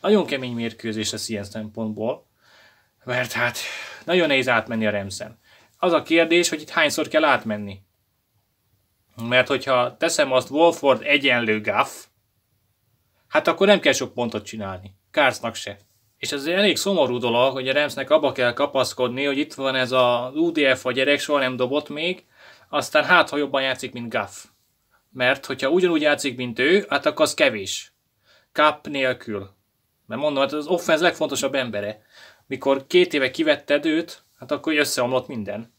Nagyon kemény mérkőzés lesz ilyen szempontból, mert hát nagyon nehéz átmenni a remszen. Az a kérdés, hogy itt hányszor kell átmenni. Mert hogyha teszem azt Wolford egyenlő Gaff, hát akkor nem kell sok pontot csinálni. Kársznak se. És ez egy elég szomorú dolog, hogy a Remsnek abba kell kapaszkodni, hogy itt van ez a UDF a gyerek, soha nem dobott még, aztán hát, ha jobban játszik, mint Gaff. Mert hogyha ugyanúgy játszik, mint ő, hát akkor az kevés. Kap nélkül. Mert mondom, hát az offense legfontosabb embere. Mikor két éve kivetted őt, hát akkor összeomlott minden.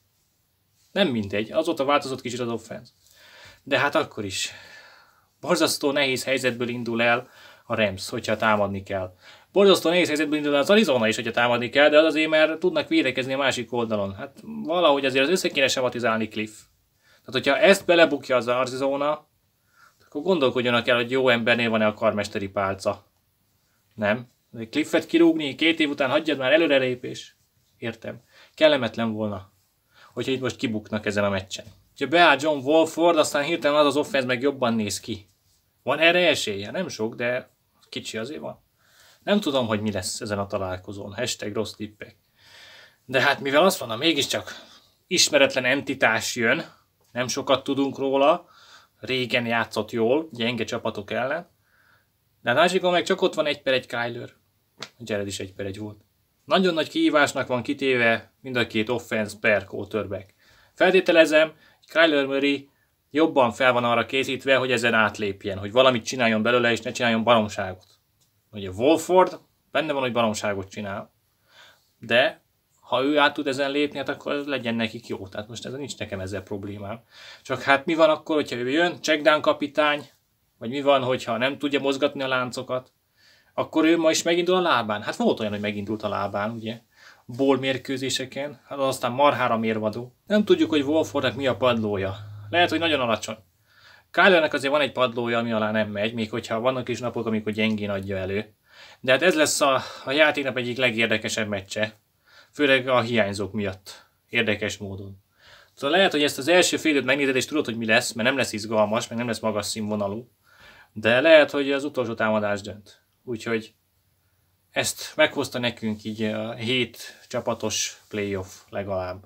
Nem mindegy, azóta változott kicsit az offense. De hát akkor is. Borzasztó nehéz helyzetből indul el a Rams, hogyha támadni kell borzasztó nehéz helyzetben indul az Arizona is, hogyha támadni kell, de az azért mert tudnak védekezni a másik oldalon. Hát valahogy azért az össze kéne sematizálni Cliff. Tehát, hogyha ezt belebukja az Arizona, akkor gondolkodjanak el, hogy jó embernél van-e a karmesteri pálca. Nem? De Cliffet kirúgni, két év után hagyjad már előrelépés. Értem. Kellemetlen volna, hogyha itt most kibuknak ezen a meccsen. Ha beáll John Wolford, aztán hirtelen az az offense meg jobban néz ki. Van erre esélye? Nem sok, de kicsi azért van. Nem tudom, hogy mi lesz ezen a találkozón. Hashtag rossz tippek. De hát mivel azt mondom, mégiscsak ismeretlen entitás jön, nem sokat tudunk róla, régen játszott jól, gyenge csapatok ellen, de a hát másikon meg csak ott van egy per egy Kyler. Jared is egy per egy volt. Nagyon nagy kihívásnak van kitéve mind a két offense per quarterback. Feltételezem, Kyler Murray jobban fel van arra készítve, hogy ezen átlépjen, hogy valamit csináljon belőle, és ne csináljon baromságot a Wolford benne van, hogy baromságot csinál, de ha ő át tud ezen lépni, hát akkor legyen nekik jó. Tehát most ez nincs nekem ezzel problémám. Csak hát mi van akkor, hogyha ő jön, checkdown kapitány, vagy mi van, hogyha nem tudja mozgatni a láncokat, akkor ő ma is megindul a lábán. Hát volt olyan, hogy megindult a lábán, ugye? Ból mérkőzéseken, hát aztán marhára mérvadó. Nem tudjuk, hogy Wolfordnak mi a padlója. Lehet, hogy nagyon alacsony. Kylernek azért van egy padlója, ami alá nem megy, még hogyha vannak is napok, amikor gyengén adja elő. De hát ez lesz a, a játéknap egyik legérdekesebb meccse. Főleg a hiányzók miatt. Érdekes módon. Szóval lehet, hogy ezt az első fél időt megnézed, és tudod, hogy mi lesz, mert nem lesz izgalmas, meg nem lesz magas színvonalú. De lehet, hogy az utolsó támadás dönt. Úgyhogy ezt meghozta nekünk így a hét csapatos playoff legalább.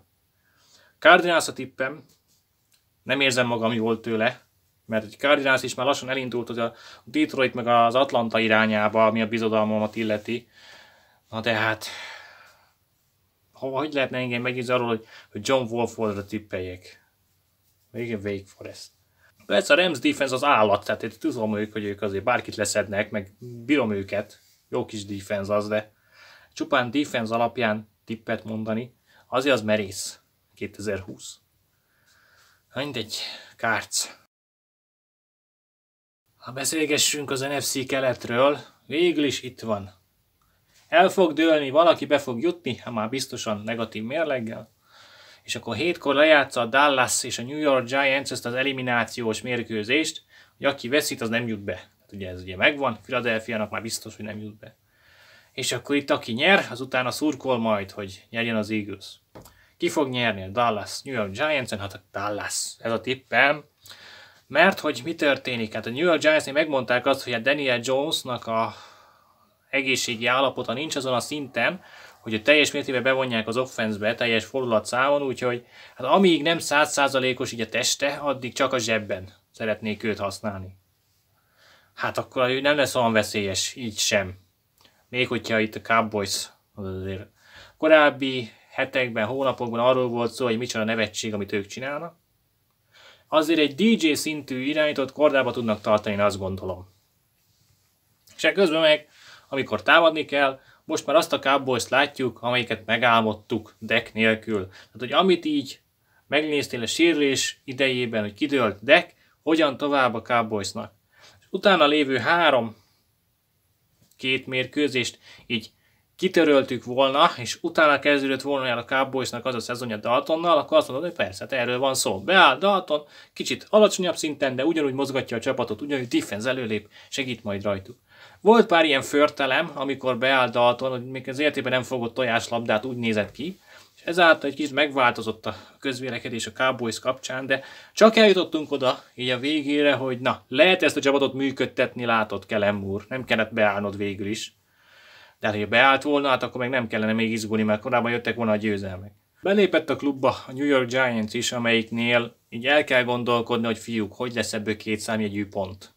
Cardinals a tippem, nem érzem magam jól tőle, mert egy Cardinals is már lassan elindult, hogy a Detroit meg az Atlanta irányába, ami a bizodalmamat illeti. Na de hát, hogy lehetne engem megint arról, hogy, hogy John Wolfordra tippeljek? egy Wake Forest. Persze a Rams defense az állat, tehát én tudom ők, hogy ők azért bárkit leszednek, meg bírom őket, jó kis defense az, de csupán defense alapján tippet mondani, azért az merész 2020. Mindegy, kárc. Ha beszélgessünk az NFC keletről, végül is itt van. El fog dőlni, valaki be fog jutni, ha már biztosan negatív mérleggel. És akkor hétkor lejátsza a Dallas és a New York Giants ezt az eliminációs mérkőzést, hogy aki veszít, az nem jut be. Hát ugye ez ugye megvan, Philadelphia-nak már biztos, hogy nem jut be. És akkor itt aki nyer, az utána szurkol majd, hogy nyerjen az Eagles. Ki fog nyerni? A Dallas, New York Giants, hát a Dallas. Ez a tippem. Mert hogy mi történik? Hát a New York Giants-nél megmondták azt, hogy a Daniel Jonesnak a egészségi állapota nincs azon a szinten, hogy a teljes mértékben bevonják az offenszbe teljes számon, úgyhogy hát amíg nem százszázalékos így a teste, addig csak a zsebben szeretnék őt használni. Hát akkor ő nem lesz olyan veszélyes, így sem. Még hogyha itt a Cowboys az azért korábbi hetekben, hónapokban arról volt szó, hogy micsoda nevetség, amit ők csinálnak, azért egy DJ szintű irányított kordába tudnak tartani, azt gondolom. És közben meg, amikor támadni kell, most már azt a cowboys látjuk, amelyiket megálmodtuk deck nélkül. Tehát, hogy amit így megnéztél a sérülés idejében, hogy kidőlt deck, hogyan tovább a -nak. És utána lévő három két mérkőzést így kitöröltük volna, és utána kezdődött volna a Cowboysnak az a szezonja Daltonnal, akkor azt mondod, hogy persze, hát erről van szó. Beáll Dalton, kicsit alacsonyabb szinten, de ugyanúgy mozgatja a csapatot, ugyanúgy defense előlép, segít majd rajtuk. Volt pár ilyen förtelem, amikor beáll Dalton, hogy még az életében nem fogott tojáslabdát, úgy nézett ki, és ezáltal egy kicsit megváltozott a közvélekedés a Cowboys kapcsán, de csak eljutottunk oda, így a végére, hogy na, lehet ezt a csapatot működtetni, látott Kelem úr, nem kellett beállnod végül is hát, ha beállt volna, hát akkor meg nem kellene még izgulni, mert korábban jöttek volna a győzelmek. Belépett a klubba a New York Giants is, amelyiknél így el kell gondolkodni, hogy fiúk, hogy lesz ebből két számjegyű pont.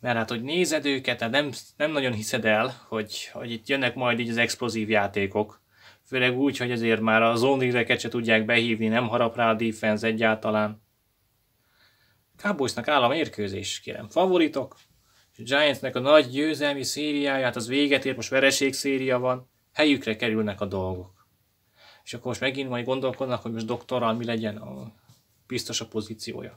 Mert hát, hogy nézed őket, hát nem, nem nagyon hiszed el, hogy, hogy itt jönnek majd így az explozív játékok. Főleg úgy, hogy azért már a zone se tudják behívni, nem harap rá a defense egyáltalán. Cowboysnak áll a mérkőzés, kérem. Favoritok? Giantsnek a nagy győzelmi szériáját az véget ér, most vereség széria van, helyükre kerülnek a dolgok. És akkor most megint majd gondolkodnak, hogy most doktorral mi legyen a biztos a pozíciója.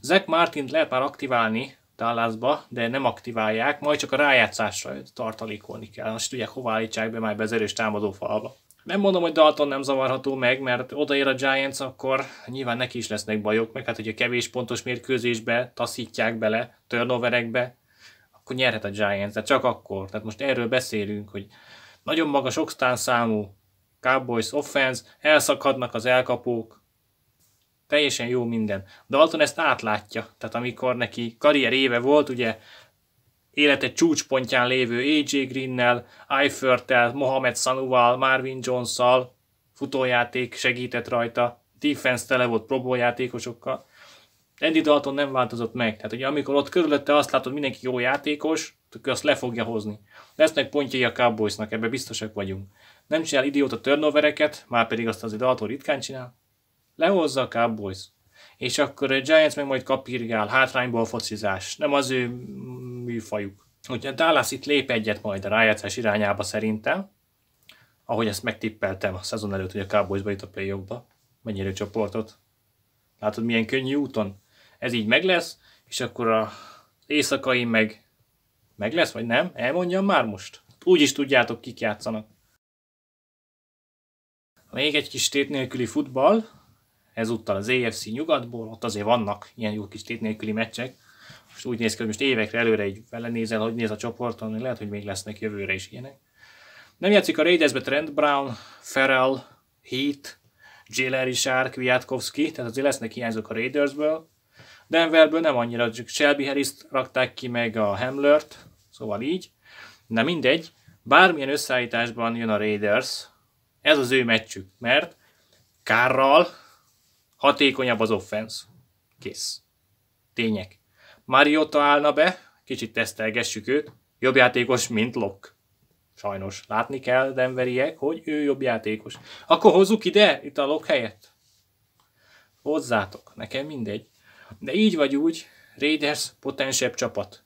Zack martin lehet már aktiválni Dallasba, de nem aktiválják, majd csak a rájátszásra tartalékolni kell. Most tudják, hova állítsák be már be támadó falba. Nem mondom, hogy Dalton nem zavarható meg, mert odaér a Giants, akkor nyilván neki is lesznek bajok, meg hát hogyha kevés pontos mérkőzésbe taszítják bele, turnoverekbe, akkor nyerhet a Giants, de csak akkor. Tehát most erről beszélünk, hogy nagyon magas oxtán számú Cowboys offense, elszakadnak az elkapók, teljesen jó minden. Dalton ezt átlátja, tehát amikor neki karrier éve volt, ugye élete csúcspontján lévő AJ Green-nel, Eifert-tel, Mohamed Sanuval, Marvin Jones-szal, futójáték segített rajta, defense tele volt próbójátékosokkal, Andy Dalton nem változott meg. Tehát ugye amikor ott körülötte azt látod, mindenki jó játékos, akkor azt le fogja hozni. Lesznek pontjai a Cowboysnak, ebbe biztosak vagyunk. Nem csinál idióta turnovereket, már pedig azt az Dalton ritkán csinál. Lehozza a Cowboys. És akkor a Giants meg majd kapirgál, hátrányból focizás. Nem az ő mm, műfajuk. Hogy a Dallas itt lép egyet majd a rájátszás irányába szerintem, ahogy ezt megtippeltem a szezon előtt, hogy a Cowboys bejut a play mennyire csoportot. Látod, milyen könnyű úton? ez így meg lesz, és akkor a éjszakai meg meg lesz, vagy nem? Elmondjam már most? Úgy is tudjátok, kik játszanak. Még egy kis tét nélküli futball, ezúttal az AFC nyugatból, ott azért vannak ilyen jó kis tét nélküli meccsek. Most úgy néz ki, hogy most évekre előre így vele nézel, hogy néz a csoporton, lehet, hogy még lesznek jövőre is ilyenek. Nem játszik a Raidersbe Trent Brown, Ferrell, Heat, Jailer Shark, Kwiatkowski, tehát azért lesznek hiányzók a Raidersből. Denverből nem annyira, csak Shelby harris rakták ki, meg a Hamlert, szóval így. Na mindegy, bármilyen összeállításban jön a Raiders, ez az ő meccsük, mert kárral hatékonyabb az offense. Kész. Tények. Mariota állna be, kicsit tesztelgessük őt, jobb játékos, mint Lok. Sajnos látni kell denveriek, hogy ő jobb játékos. Akkor hozzuk ide, itt a Lok helyett. Hozzátok, nekem mindegy. De így vagy úgy, Raiders potensebb csapat.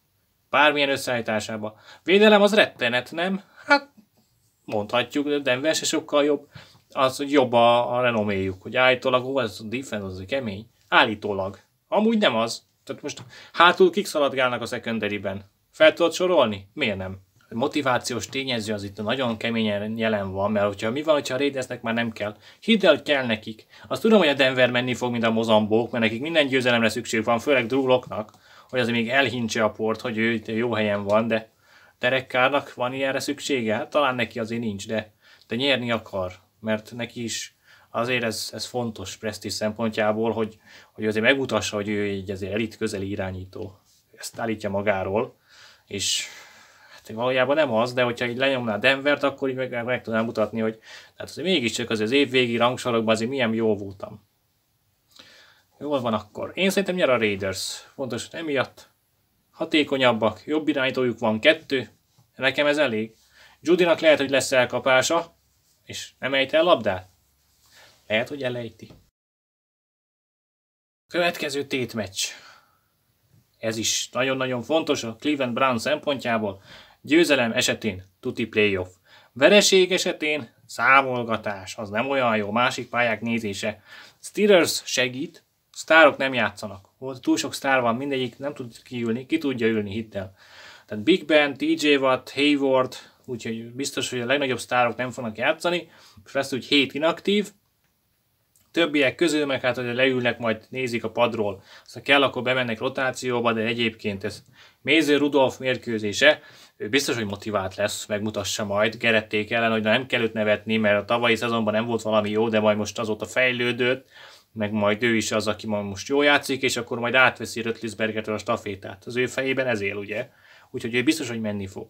Bármilyen összeállításában. Védelem az rettenet, nem? Hát mondhatjuk, de Denver se sokkal jobb. Az, hogy jobb a, a renoméjuk. Hogy állítólag, ó, ez a defense az kemény. Állítólag. Amúgy nem az. Tehát most hátul kik szaladgálnak a secondary -ben. Fel tudod sorolni? Miért nem? motivációs tényező az itt nagyon keményen jelen van, mert hogyha mi van, hogyha a Raidersnek már nem kell. Hidd el, hogy kell nekik. Azt tudom, hogy a Denver menni fog, mint a mozambók, mert nekik minden győzelemre szükség van, főleg Drúloknak, hogy az még elhintse a port, hogy ő itt jó helyen van, de Kárnak van ilyenre szüksége? Hát, talán neki azért nincs, de, de nyerni akar, mert neki is azért ez, ez fontos presztis szempontjából, hogy, hogy azért megmutassa, hogy ő egy azért elit közeli irányító. Ezt állítja magáról, és tehát valójában nem az, de hogyha így lenyomná Denvert, akkor így meg, meg tudnám mutatni, hogy tehát azért mégiscsak az, az év végi rangsorokban azért milyen jó voltam. Jól van akkor. Én szerintem nyer a Raiders. Fontos, hogy emiatt hatékonyabbak, jobb irányítójuk van kettő, nekem ez elég. Judinak lehet, hogy lesz elkapása, és nem ejt el labdát. Lehet, hogy elejti. Következő tétmeccs. Ez is nagyon-nagyon fontos a Cleveland Brown szempontjából. Győzelem esetén tuti playoff. Vereség esetén számolgatás, az nem olyan jó, másik pályák nézése. Steelers segít, sztárok nem játszanak. Volt túl sok sztár van, mindegyik nem tud kiülni, ki tudja ülni hittel. Tehát Big Ben, TJ Watt, Hayward, úgyhogy biztos, hogy a legnagyobb sztárok nem fognak játszani, és lesz úgy 7 inaktív, többiek közül meg hát, hogy leülnek, majd nézik a padról. Ha kell, akkor bemennek rotációba, de egyébként ez Mézi Rudolf mérkőzése, ő biztos, hogy motivált lesz, megmutassa majd Gerették ellen, hogy nem kell őt nevetni, mert a tavalyi szezonban nem volt valami jó, de majd most azóta fejlődött, meg majd ő is az, aki majd most jól játszik, és akkor majd átveszi Rötlisbergertől a stafétát. Az ő fejében ez él, ugye? Úgyhogy ő biztos, hogy menni fog.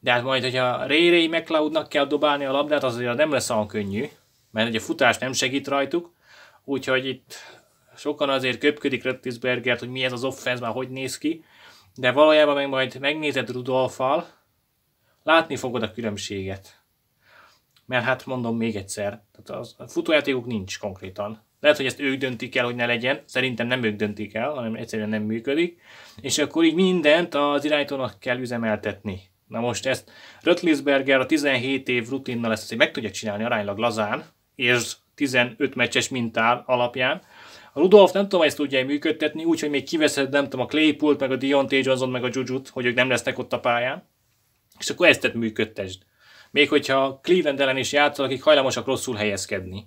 De hát majd, hogyha Ray Ray McLeodnak kell dobálni a labdát, azért nem lesz olyan könnyű, mert ugye a futás nem segít rajtuk, úgyhogy itt sokan azért köpködik Rötlisbergert, hogy mi ez az offense, már hogy néz ki, de valójában meg majd megnézed Rudolfal, látni fogod a különbséget. Mert hát mondom még egyszer, tehát az, a futójátékuk nincs konkrétan. Lehet, hogy ezt ők döntik el, hogy ne legyen, szerintem nem ők döntik el, hanem egyszerűen nem működik, és akkor így mindent az irányítónak kell üzemeltetni. Na most ezt Rötlisberger a 17 év rutinnal ezt meg tudja csinálni aránylag lazán, és 15 meccses mintár alapján, a Rudolf nem tudom, ezt tudja működtetni, úgyhogy még kiveszed, nem tudom, a claypool meg a T. Johnson, meg a Jujut, hogy ők nem lesznek ott a pályán. És akkor ezt működtesd. Még hogyha Cleveland ellen is játszol, akik hajlamosak rosszul helyezkedni.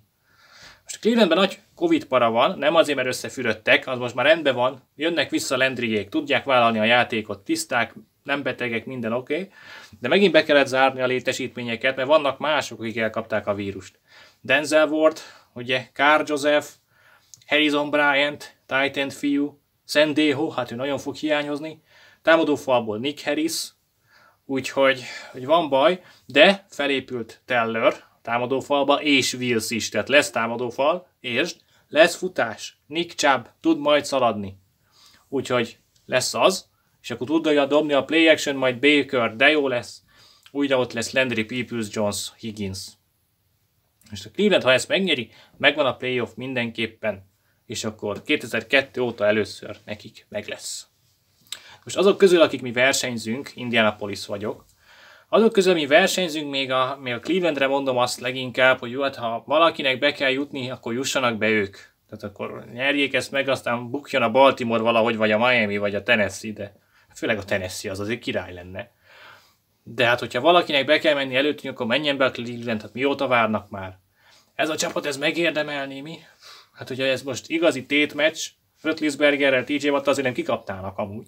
Most a Clevelandben nagy Covid para van, nem azért, mert összefürödtek, az most már rendben van, jönnek vissza lendriék, tudják vállalni a játékot, tiszták, nem betegek, minden oké, okay, de megint be kellett zárni a létesítményeket, mert vannak mások, akik elkapták a vírust. Denzel Ward, ugye, Kár Joseph, Harrison Bryant, Titan fiú, Sendého, hát ő nagyon fog hiányozni, támadófalból Nick Harris, úgyhogy hogy van baj, de felépült Teller támadófalba, és Wills is, tehát lesz támadófal, és lesz futás, Nick Chubb tud majd szaladni. Úgyhogy lesz az, és akkor tudja dobni a play action, majd Baker, de jó lesz. Újra ott lesz Landry Peoples, Jones, Higgins. És a Cleveland, ha ezt megnyeri, megvan a playoff mindenképpen és akkor 2002 óta először nekik meg lesz. Most azok közül, akik mi versenyzünk, Indianapolis vagyok, azok közül, mi versenyzünk, még a, még a Clevelandre mondom azt leginkább, hogy jó, hát ha valakinek be kell jutni, akkor jussanak be ők. Tehát akkor nyerjék ezt meg, aztán bukjon a Baltimore valahogy, vagy a Miami, vagy a Tennessee, de főleg a Tennessee az azért király lenne. De hát, hogyha valakinek be kell menni előttünk, akkor menjen be a Cleveland, hát mióta várnak már? Ez a csapat, ez megérdemelné mi? Hát hogyha ez most igazi tétmeccs, Rötlisbergerrel, TJ Watt azért nem kikaptának amúgy.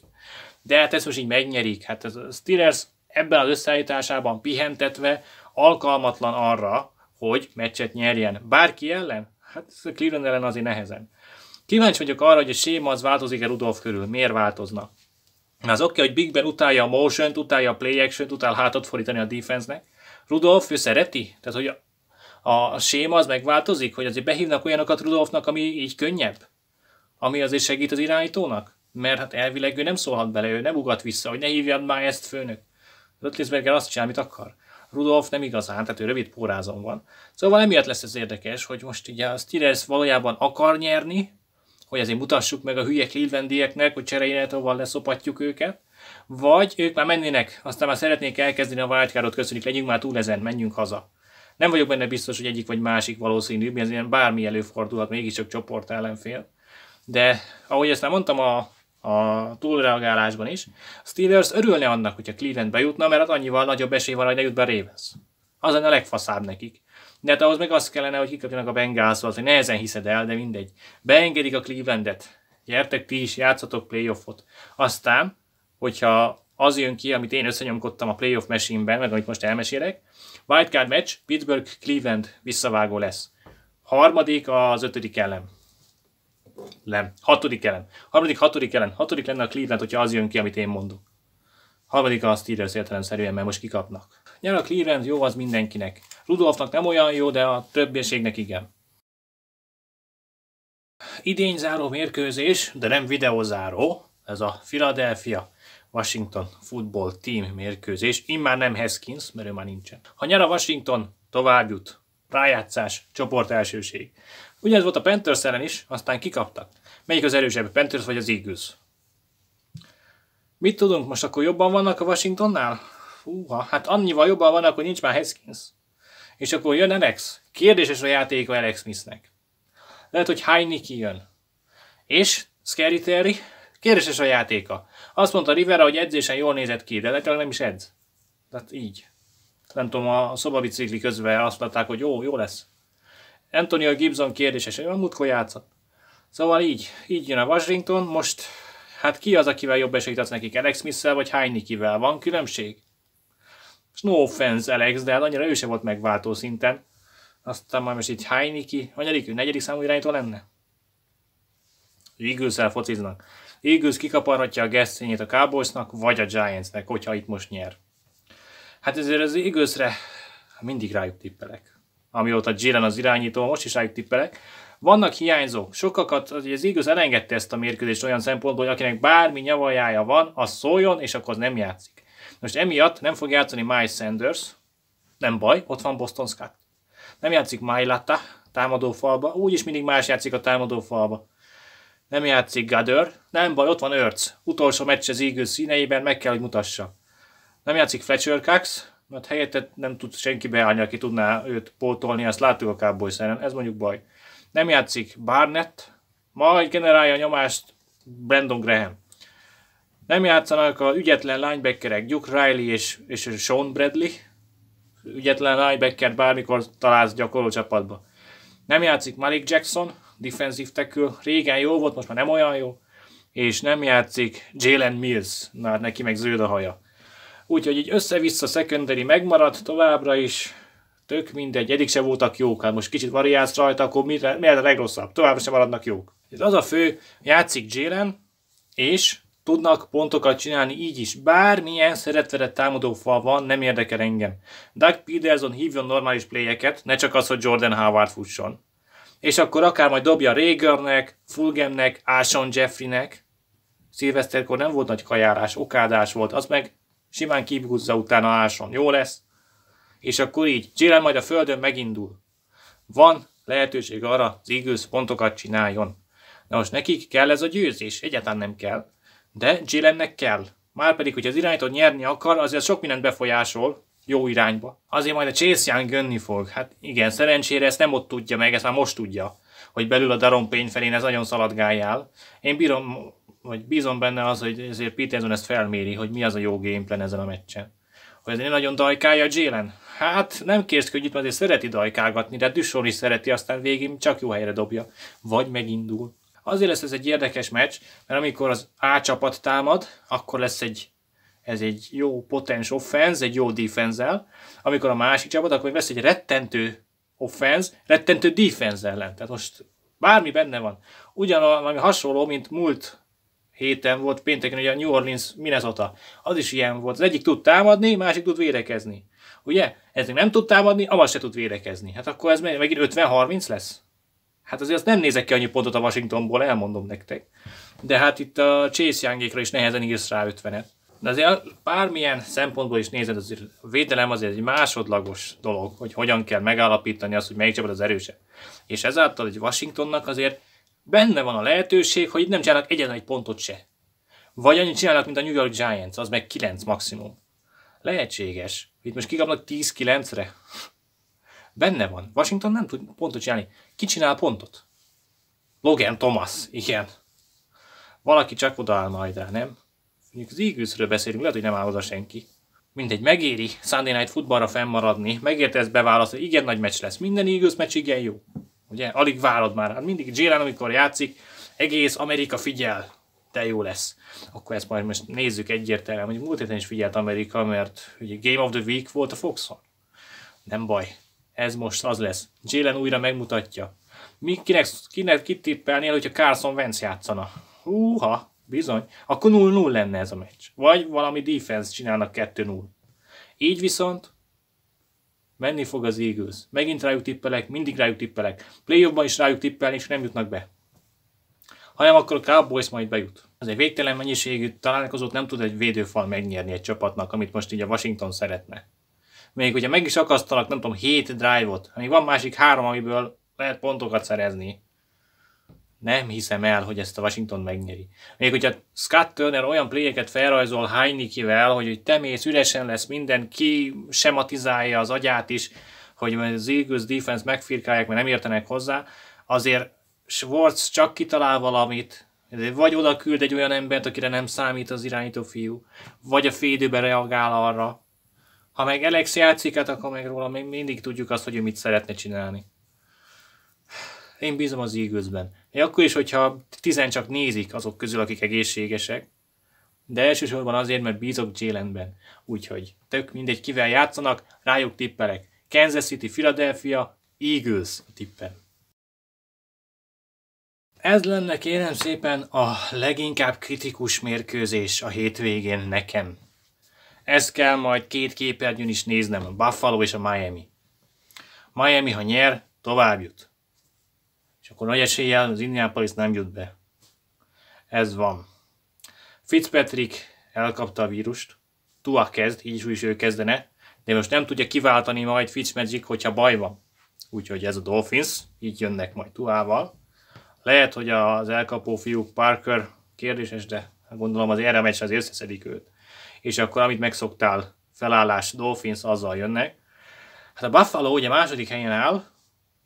De hát ezt most így megnyerik. Hát ez a Steelers ebben az összeállításában pihentetve alkalmatlan arra, hogy meccset nyerjen. Bárki ellen? Hát ez a Cleveland ellen azért nehezen. Kíváncsi vagyok arra, hogy a séma az változik-e Rudolf körül. Miért változna? Az oké, okay, hogy Big Ben utálja a motion utálja a play action utál hátat fordítani a defense-nek. Rudolf, ő szereti? Tehát, hogy a séma az megváltozik, hogy azért behívnak olyanokat Rudolfnak, ami így könnyebb? Ami azért segít az irányítónak? Mert hát elvileg ő nem szólhat bele, ő nem ugat vissza, hogy ne hívjad már ezt főnök. Rötlisberger azt csinál, amit akar. Rudolf nem igazán, tehát ő rövid pórázon van. Szóval emiatt lesz ez érdekes, hogy most ugye a Steelers valójában akar nyerni, hogy azért mutassuk meg a hülye Clevelandieknek, hogy cseréjénetóval leszopatjuk őket, vagy ők már mennének, aztán már szeretnék elkezdeni a wildcardot, köszönjük, legyünk már túl ezen, menjünk haza. Nem vagyok benne biztos, hogy egyik vagy másik valószínű, mert ilyen bármi előfordulhat, mégiscsak csoport ellenfél. De ahogy ezt már mondtam a, a túlreagálásban is, a Steelers örülne annak, hogyha Cleveland bejutna, mert annyival nagyobb esély van, hogy ne jut be Ravens. Az lenne a legfaszább nekik. De hát ahhoz meg azt kellene, hogy kikapjanak a Bengalshoz, hogy nehezen hiszed el, de mindegy. Beengedik a Clevelandet. Gyertek ti is, játszatok playoffot. Aztán, hogyha az jön ki, amit én összenyomkodtam a playoff machine-ben, meg amit most elmesélek. Wildcard match, Pittsburgh, Cleveland visszavágó lesz. Harmadik az ötödik ellen. Nem, hatodik ellen. Harmadik, hatodik ellen. Hatodik lenne a Cleveland, hogyha az jön ki, amit én mondok. Harmadik a Steelers értelemszerűen, mert most kikapnak. Nyer a Cleveland, jó az mindenkinek. Rudolfnak nem olyan jó, de a többségnek igen. Idény záró mérkőzés, de nem videózáró, ez a Philadelphia Washington Football Team mérkőzés. Immár nem Heskins, mert ő már nincsen. Ha nyer a Washington, tovább jut. Rájátszás, csoport elsőség. Ugyanez volt a Panthers ellen is, aztán kikaptak. Melyik az erősebb, Panthers vagy az Eagles? Mit tudunk, most akkor jobban vannak a Washingtonnál? Húha, hát annyival jobban vannak, hogy nincs már Heskins, És akkor jön Alex. Kérdéses a játék Alex Smithnek. Lehet, hogy Heineken jön. És Scary Terry, kérdéses a játéka. Azt mondta Rivera, hogy edzésen jól nézett ki, de lehetőleg nem is edz. Tehát így. Nem tudom, a szobabicikli közben azt látták, hogy jó, jó lesz. Antonio Gibson kérdése, hogy a múltkor játszott. Szóval így, így jön a Washington, most hát ki az, akivel jobb esélyt adsz nekik, Alex smith vagy Heineken-vel? Van különbség? no offense Alex, de hát annyira ő sem volt megváltó szinten. Aztán majd most így Heineken, hanyadik, negyedik számú irányító lenne? Eagles-el fociznak. Eagles kikaparhatja a gesztényét a Cowboysnak, vagy a Giantsnek, hogyha itt most nyer. Hát ezért az Eaglesre mindig rájuk tippelek. Amióta Jalen az irányító, most is rájuk tippelek. Vannak hiányzók, sokakat, az Eagles elengedte ezt a mérkőzést olyan szempontból, hogy akinek bármi nyavajája van, az szóljon, és akkor az nem játszik. Most emiatt nem fog játszani Miles Sanders, nem baj, ott van Boston Scott. Nem játszik Mailata támadó falba, úgyis mindig más játszik a támadó falba. Nem játszik Gadör, nem baj, ott van Örc. Utolsó meccs az égő színeiben, meg kell, hogy mutassa. Nem játszik Fletcher Cox, mert helyette nem tud senki beállni, aki tudná őt pótolni, azt láttuk a Cowboys szeren, ez mondjuk baj. Nem játszik Barnett, majd generálja a nyomást Brandon Graham. Nem játszanak a ügyetlen linebackerek Duke Riley és, és Sean Bradley. Ügyetlen linebacker bármikor találsz gyakorló csapatba. Nem játszik Malik Jackson, defensív tekül, régen jó volt, most már nem olyan jó, és nem játszik Jalen Mills, na hát neki meg zöld a haja. Úgyhogy így össze-vissza secondary megmaradt továbbra is, tök mindegy, eddig se voltak jók, hát most kicsit variálsz rajta, akkor mi, mi a legrosszabb? Továbbra sem maradnak jók. Ez az a fő, játszik Jalen, és tudnak pontokat csinálni így is. Bármilyen szeretverett támadó fal van, nem érdekel engem. Doug Peterson hívjon normális playeket, ne csak az, hogy Jordan Howard fusson és akkor akár majd dobja Régörnek, Fulgemnek, Áson Jeffreynek. Szilveszterkor nem volt nagy kajárás, okádás volt, az meg simán kibúzza utána Áson, jó lesz. És akkor így, Jalen majd a földön megindul. Van lehetőség arra, az Eagles pontokat csináljon. Na most nekik kell ez a győzés, egyáltalán nem kell. De Jalennek kell. Márpedig, hogy az irányítót nyerni akar, azért sok mindent befolyásol, jó irányba. Azért majd a Chase Young gönni fog. Hát igen, szerencsére ezt nem ott tudja meg, ezt már most tudja, hogy belül a Daron Payne felén ez nagyon szaladgáljál. Én bírom, vagy bízom benne az, hogy ezért Peterson ezt felméri, hogy mi az a jó gameplan ezen a meccsen. Hogy ezért nagyon dajkálja Jalen. Hát nem kérsz könnyűt, mert azért szereti dajkálgatni, de Dushon is szereti, aztán végén csak jó helyre dobja. Vagy megindul. Azért lesz ez egy érdekes meccs, mert amikor az A csapat támad, akkor lesz egy ez egy jó potens offense, egy jó defense amikor a másik csapat, akkor vesz egy rettentő offense, rettentő defense ellen. Tehát most bármi benne van. ugyanaz ami hasonló, mint múlt héten volt pénteken, ugye a New Orleans Minnesota. Az is ilyen volt. Az egyik tud támadni, másik tud védekezni. Ugye? Ez nem tud támadni, amaz se tud védekezni. Hát akkor ez megint 50-30 lesz. Hát azért azt nem nézek ki annyi pontot a Washingtonból, elmondom nektek. De hát itt a Chase Youngékra is nehezen írsz rá 50-et. De azért bármilyen szempontból is nézed, azért a védelem azért egy másodlagos dolog, hogy hogyan kell megállapítani azt, hogy melyik csapat az erősebb. És ezáltal egy Washingtonnak azért benne van a lehetőség, hogy itt nem csinálnak egyen egy pontot se. Vagy annyit csinálnak, mint a New York Giants, az meg 9 maximum. Lehetséges. Itt most kikapnak 10-9-re. Benne van. Washington nem tud pontot csinálni. Ki csinál pontot? Logan Thomas, igen. Valaki csak odaáll majd rá, nem? Mondjuk az Eaglesről beszélünk, lehet, hogy nem áll oda senki. Mindegy, megéri Sunday Night Footballra fennmaradni, megérte ezt beválasztani, igen nagy meccs lesz, minden Eagles meccs igen jó. Ugye, alig várod már, hát mindig Jalen, amikor játszik, egész Amerika figyel, Te jó lesz. Akkor ezt majd most nézzük egyértelműen, hogy múlt héten is figyelt Amerika, mert ugye Game of the Week volt a Foxon. Nem baj, ez most az lesz. Jalen újra megmutatja. Mi, kinek, kinek kitippelnél, hogyha Carson Wentz játszana? Húha! Bizony. Akkor 0-0 lenne ez a meccs. Vagy valami defense csinálnak 2-0. Így viszont menni fog az Eagles. Megint rájuk tippelek, mindig rájuk tippelek. Playoffban is rájuk tippelni, és nem jutnak be. ha nem, akkor a Cowboys majd bejut. Az egy végtelen mennyiségű találkozót nem tud egy védőfal megnyerni egy csapatnak, amit most így a Washington szeretne. Még ugye meg is akasztanak, nem tudom, 7 drive-ot, még van másik három, amiből lehet pontokat szerezni nem hiszem el, hogy ezt a Washington megnyeri. Még hogyha Scott Turner olyan pléjeket felrajzol Heinekivel, hogy, hogy te mész, üresen lesz minden, ki sematizálja az agyát is, hogy az Eagles defense megfirkálják, mert nem értenek hozzá, azért Schwartz csak kitalál valamit, vagy oda küld egy olyan embert, akire nem számít az irányító fiú, vagy a félidőben reagál arra. Ha meg Alex játszik, hát akkor meg róla még mindig tudjuk azt, hogy ő mit szeretne csinálni. Én bízom az Eaglesben akkor is, hogyha tizen csak nézik azok közül, akik egészségesek, de elsősorban azért, mert bízok Jalenben. Úgyhogy tök mindegy, kivel játszanak, rájuk tippelek. Kansas City, Philadelphia, Eagles a tippen. Ez lenne kérem szépen a leginkább kritikus mérkőzés a hétvégén nekem. Ezt kell majd két képernyőn is néznem, a Buffalo és a Miami. Miami, ha nyer, tovább jut akkor nagy eséllyel az Indianapolis nem jut be. Ez van. Fitzpatrick elkapta a vírust, Tua kezd, így is, úgy is ő kezdene, de most nem tudja kiváltani majd Fitzmagic, hogyha baj van. Úgyhogy ez a Dolphins, így jönnek majd Tuával. Lehet, hogy az elkapó fiúk Parker kérdéses, de gondolom az erre meccs az összeszedik őt. És akkor, amit megszoktál, felállás Dolphins, azzal jönnek. Hát a Buffalo ugye második helyen áll,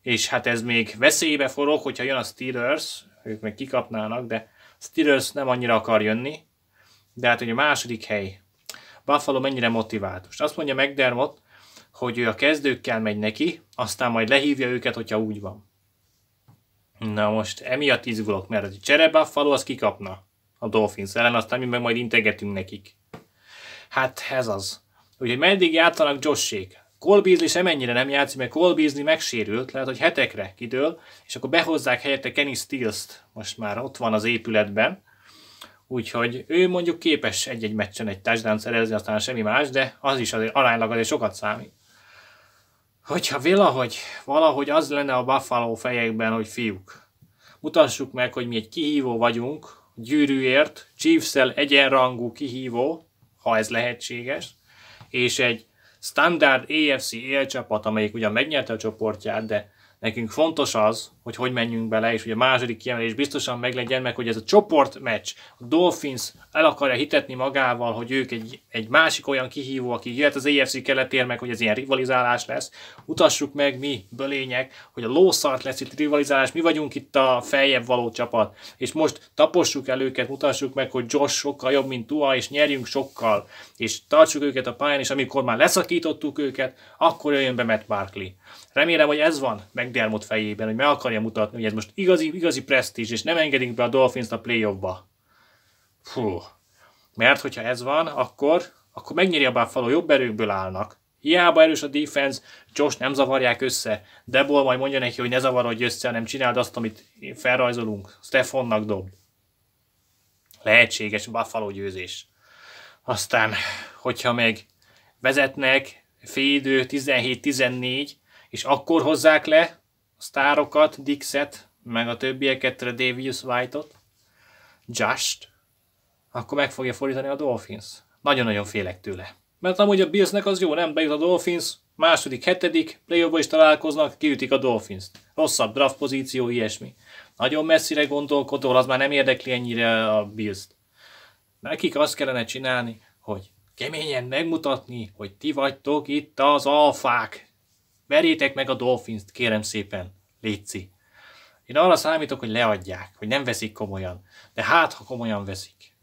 és hát ez még veszélybe forog, hogyha jön a Steelers, ők meg kikapnának, de Steelers nem annyira akar jönni, de hát ugye a második hely. Buffalo mennyire motivált. Most azt mondja McDermott, hogy ő a kezdőkkel megy neki, aztán majd lehívja őket, hogyha úgy van. Na most emiatt izgulok, mert a csere Buffalo az kikapna a Dolphins ellen, aztán mi meg majd integetünk nekik. Hát ez az. Úgyhogy meddig játszanak Joshék? Cole Beasley ennyire nem játszik, mert Cole Beasley megsérült, lehet, hogy hetekre kidől, és akkor behozzák helyette Kenny Stills-t, most már ott van az épületben, úgyhogy ő mondjuk képes egy-egy meccsen egy touchdown szerezni, aztán semmi más, de az is azért aránylag azért sokat számít. Hogyha valahogy, valahogy az lenne a Buffalo fejekben, hogy fiúk, mutassuk meg, hogy mi egy kihívó vagyunk, gyűrűért, chiefs egyenrangú kihívó, ha ez lehetséges, és egy standard AFC élcsapat, e amelyik ugyan megnyerte a csoportját, de nekünk fontos az, hogy hogy menjünk bele, és ugye a második kiemelés biztosan meglegyen, meg hogy ez a csoportmeccs, a Dolphins el akarja hitetni magával, hogy ők egy, egy másik olyan kihívó, aki jöhet az AFC keletér, meg hogy ez ilyen rivalizálás lesz. Utassuk meg mi, bölények, hogy a lószart lesz itt rivalizálás, mi vagyunk itt a feljebb való csapat, és most tapossuk el őket, mutassuk meg, hogy Josh sokkal jobb, mint Tua, és nyerjünk sokkal, és tartsuk őket a pályán, és amikor már leszakítottuk őket, akkor jöjjön be Matt Barkley. Remélem, hogy ez van McDermott fejében, hogy meg akarja akarja mutatni, hogy ez most igazi, igazi presztízs, és nem engedünk be a Dolphins-t a playoffba. Fú. Mert hogyha ez van, akkor, akkor megnyeri a Buffalo, jobb erőkből állnak. Hiába erős a defense, Josh nem zavarják össze. Debol majd mondja neki, hogy ne zavarodj össze, hanem csináld azt, amit felrajzolunk. Stefannak dob. Lehetséges Buffalo győzés. Aztán, hogyha meg vezetnek fél idő 17-14, és akkor hozzák le, a sztárokat, Dixet, meg a többieket, Davius White-ot, Just, akkor meg fogja fordítani a Dolphins. Nagyon-nagyon félek tőle. Mert amúgy a Billsnek az jó, nem bejut a Dolphins, második, hetedik, play is találkoznak, kiütik a Dolphins-t. Rosszabb draft pozíció, ilyesmi. Nagyon messzire gondolkodó, az már nem érdekli ennyire a Bills-t. Nekik azt kellene csinálni, hogy keményen megmutatni, hogy ti vagytok itt az alfák, Verjétek meg a dolphins kérem szépen, Léci. Én arra számítok, hogy leadják, hogy nem veszik komolyan. De hát, ha komolyan veszik.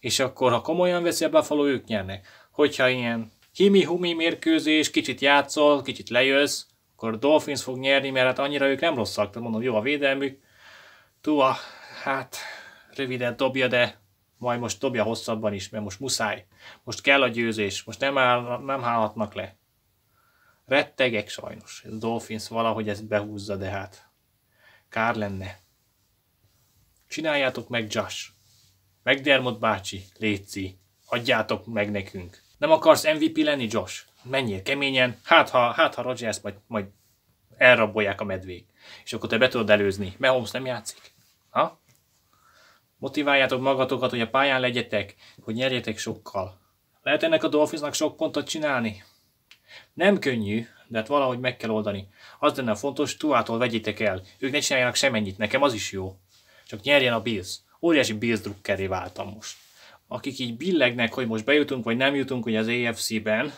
És akkor, ha komolyan veszi a Buffalo, ők nyernek. Hogyha ilyen himi-humi mérkőzés, kicsit játszol, kicsit lejössz, akkor a Dolphins fog nyerni, mert hát annyira ők nem rosszak. Tehát mondom, jó a védelmük. Tua, hát röviden dobja, de majd most dobja hosszabban is, mert most muszáj. Most kell a győzés, most nem, áll, nem hálhatnak le. Rettegek sajnos. Ez Dolphins valahogy ezt behúzza, de hát kár lenne. Csináljátok meg, Josh. Megdermot bácsi, léci, adjátok meg nekünk. Nem akarsz MVP lenni, Josh? Menjél keményen, hát ha, hát ha Rodgers majd, majd elrabolják a medvék. És akkor te be tudod előzni. Mahomes nem játszik. Ha? Motiváljátok magatokat, hogy a pályán legyetek, hogy nyerjetek sokkal. Lehet ennek a Dolphinsnak sok pontot csinálni? Nem könnyű, de hát valahogy meg kell oldani. Az lenne fontos, Tuától vegyétek el. Ők ne csináljanak semennyit, nekem az is jó. Csak nyerjen a Bills. Óriási Bills drukkeré váltam most. Akik így billegnek, hogy most bejutunk, vagy nem jutunk ugye az AFC-ben,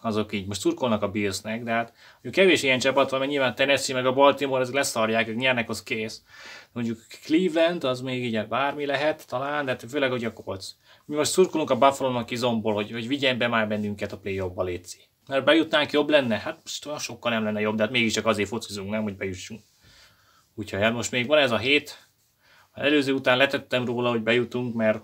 azok így most turkolnak a Billsnek, de hát mondjuk kevés ilyen csapat van, mert nyilván Tennessee meg a Baltimore, ezek leszarják, ők nyernek, az kész. Mondjuk Cleveland, az még így bármi lehet talán, de hát főleg, hogy a Colts. Mi most szurkolunk a Buffalo-nak izomból, hogy, hogy vigyen be már bennünket a play-offba, Léci. Mert bejutnánk, jobb lenne? Hát most olyan sokkal nem lenne jobb, de hát mégiscsak azért focizunk, nem, hogy bejussunk. Úgyhogy hát most még van ez a hét. Az előző után letettem róla, hogy bejutunk, mert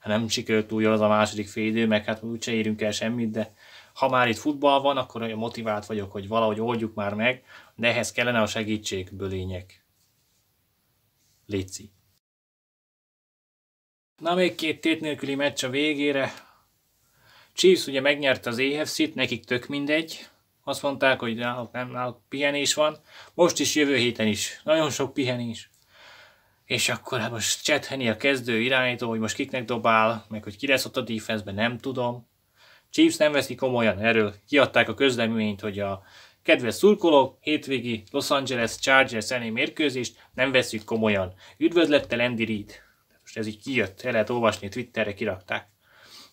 hát nem sikerült túl jól az a második idő, meg hát úgyse érünk el semmit, de ha már itt futball van, akkor olyan motivált vagyok, hogy valahogy oldjuk már meg, de ehhez kellene a segítség, bölények. Léci. Na, még két tét nélküli meccs a végére, Chiefs ugye megnyerte az AFC-t, nekik tök mindegy. Azt mondták, hogy náluk nem, náluk pihenés van. Most is jövő héten is. Nagyon sok pihenés. És akkor hát most Chet a kezdő irányító, hogy most kiknek dobál, meg hogy ki lesz ott a defense nem tudom. Chiefs nem veszi komolyan, erről kiadták a közleményt, hogy a kedves szurkolók, hétvégi Los Angeles Chargers elé mérkőzést nem veszük komolyan. Üdvözlettel Andy Reid. Most ez így kijött, el lehet olvasni, Twitterre kirakták.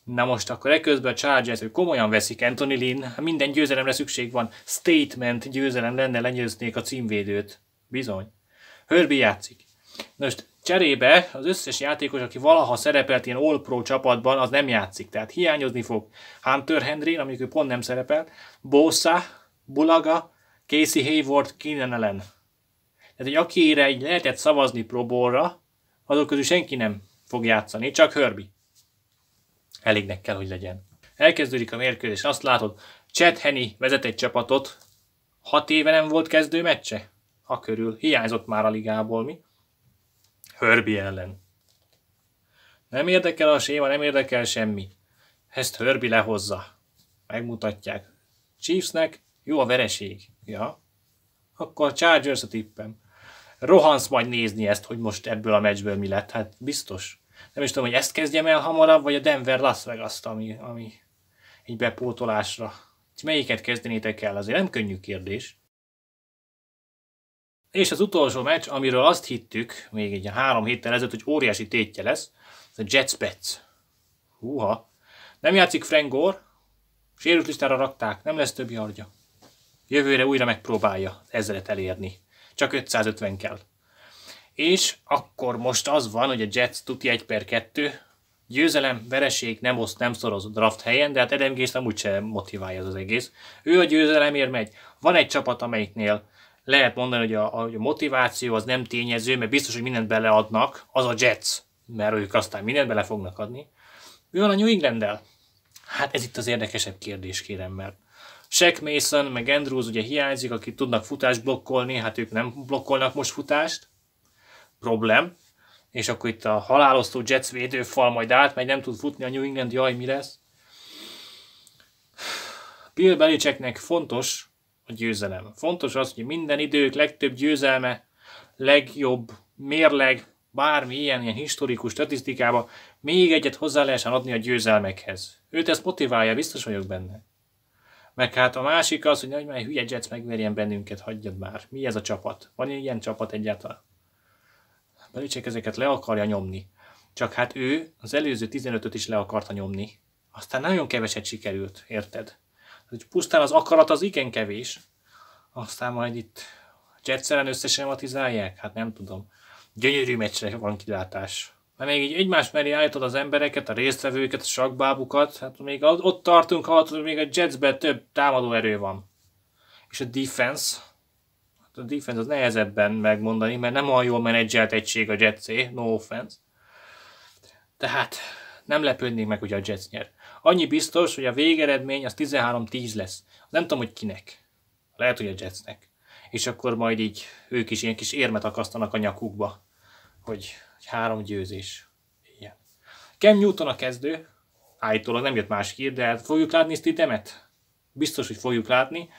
Na most akkor eközben a Chargers ők komolyan veszik Anthony Lynn, minden győzelemre szükség van, statement győzelem lenne lenyőznék a címvédőt. Bizony. Hörbi játszik. Most cserébe az összes játékos, aki valaha szerepelt ilyen All Pro csapatban, az nem játszik, tehát hiányozni fog. Hunter Henry, amikor pont nem szerepelt, Bosa, Bulaga, Casey Hayward, Keenan Allen. Tehát, hogy akire így lehetett szavazni Pro azok közül senki nem fog játszani, csak Herbie elégnek kell, hogy legyen. Elkezdődik a mérkőzés, azt látod, Chad Henny vezet egy csapatot, hat éve nem volt kezdő meccse? A körül, hiányzott már a ligából, mi? Hörbi ellen. Nem érdekel a séma, nem érdekel semmi. Ezt Hörbi lehozza. Megmutatják. Chiefsnek jó a vereség. Ja. Akkor Chargers a tippem. Rohansz majd nézni ezt, hogy most ebből a meccsből mi lett. Hát biztos nem is tudom, hogy ezt kezdjem el hamarabb, vagy a Denver Las vegas ami, ami így bepótolásra. Melyiket kezdenétek el? Azért nem könnyű kérdés. És az utolsó meccs, amiről azt hittük, még egy három héttel ezelőtt, hogy óriási tétje lesz, az a Jets Pets. Húha. Nem játszik Frank Gore, sérült listára rakták, nem lesz több jargya. Jövőre újra megpróbálja ezeret elérni. Csak 550 kell. És akkor most az van, hogy a Jets tuti 1 per 2, győzelem, vereség, nem oszt, nem szoroz draft helyen, de hát Adam Gaze nem úgyse motiválja az, az egész. Ő a győzelemért megy. Van egy csapat, amelyiknél lehet mondani, hogy a, a motiváció az nem tényező, mert biztos, hogy mindent beleadnak, az a Jets, mert ők aztán mindent bele fognak adni. Mi van a New england Hát ez itt az érdekesebb kérdés, kérem, mert Shaq Mason, meg Andrews ugye hiányzik, akik tudnak futást blokkolni, hát ők nem blokkolnak most futást problém, és akkor itt a halálosztó Jets védőfal majd át, átmegy, nem tud futni a New England, jaj, mi lesz? Bill Belichicknek fontos a győzelem. Fontos az, hogy minden idők legtöbb győzelme, legjobb mérleg, bármi ilyen, ilyen historikus statisztikába még egyet hozzá lehessen adni a győzelmekhez. Őt ezt motiválja, biztos vagyok benne. Meg hát a másik az, hogy nagy hülye Jets megverjen bennünket, hagyjad már. Mi ez a csapat? Van ilyen csapat egyáltalán? Belicsek ezeket le akarja nyomni. Csak hát ő az előző 15-öt is le akarta nyomni. Aztán nagyon keveset sikerült, érted? Hogy pusztán az akarat az igen kevés. Aztán majd itt Jetszeren összesematizálják? Hát nem tudom. Gyönyörű meccsre van kilátás. mert még így egymás mellé állítod az embereket, a résztvevőket, a sakbábukat, hát még ott tartunk, ha még a Jetsben több támadó erő van. És a defense, a defense az nehezebben megmondani, mert nem olyan jól menedzselt egység a jets no offense. Tehát nem lepődnék meg, hogy a Jets nyer. Annyi biztos, hogy a végeredmény az 13-10 lesz. Nem tudom, hogy kinek. Lehet, hogy a Jetsnek. És akkor majd így ők is ilyen kis érmet akasztanak a nyakukba, hogy, hogy három győzés. Ilyen. Cam Newton a kezdő, állítólag nem jött más hír, de hát fogjuk látni Stidemet? Biztos, hogy fogjuk látni.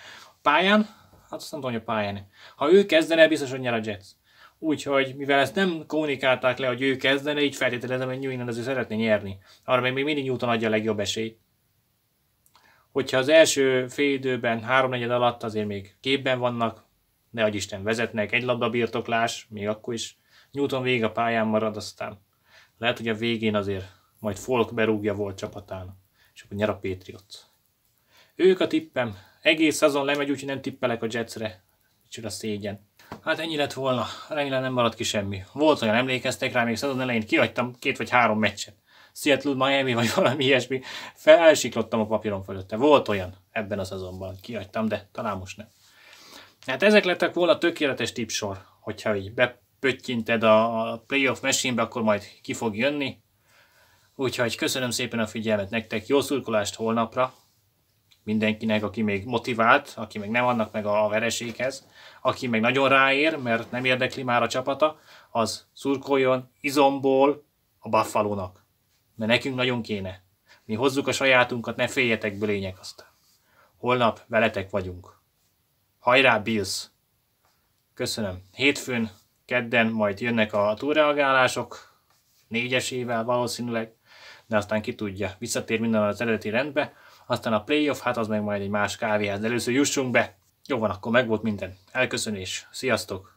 Pályán hát azt nem tudom, hogy a pályán. Ha ő kezdene, biztos, hogy nyer a Jets. Úgyhogy, mivel ezt nem kommunikálták le, hogy ő kezdene, így feltételezem, hogy New England azért szeretné nyerni. Arra még mindig Newton adja a legjobb esélyt. Hogyha az első fél időben, háromnegyed alatt azért még képben vannak, ne adj Isten, vezetnek, egy labda birtoklás, még akkor is. Newton vég a pályán marad, aztán lehet, hogy a végén azért majd Folk berúgja volt csapatán, és akkor nyer a Patriots. Ők a tippem. Egész azon lemegy, úgyhogy nem tippelek a Jetsre. Micsoda szégyen. Hát ennyi lett volna. Remélem nem maradt ki semmi. Volt olyan, emlékeztek rá, még szezon elején kihagytam két vagy három meccset. Seattle, Miami vagy valami ilyesmi. Felsiklottam a papíron fölötte. Volt olyan ebben a szezonban. Kihagytam, de talán most nem. Hát ezek lettek volna a tökéletes tipsor, hogyha így bepöttyinted a playoff machine akkor majd ki fog jönni. Úgyhogy köszönöm szépen a figyelmet nektek, jó szurkolást holnapra, mindenkinek, aki még motivált, aki még nem annak meg a vereséghez, aki meg nagyon ráér, mert nem érdekli már a csapata, az szurkoljon izomból a buffalo Mert nekünk nagyon kéne. Mi hozzuk a sajátunkat, ne féljetek bölények azt. Holnap veletek vagyunk. Hajrá, Bills! Köszönöm. Hétfőn, kedden majd jönnek a túlreagálások, négyesével valószínűleg, de aztán ki tudja, visszatér minden az eredeti rendbe, aztán a playoff, hát az meg majd egy más kávéház, de először jussunk be. Jó van, akkor megvolt minden. Elköszönés, sziasztok!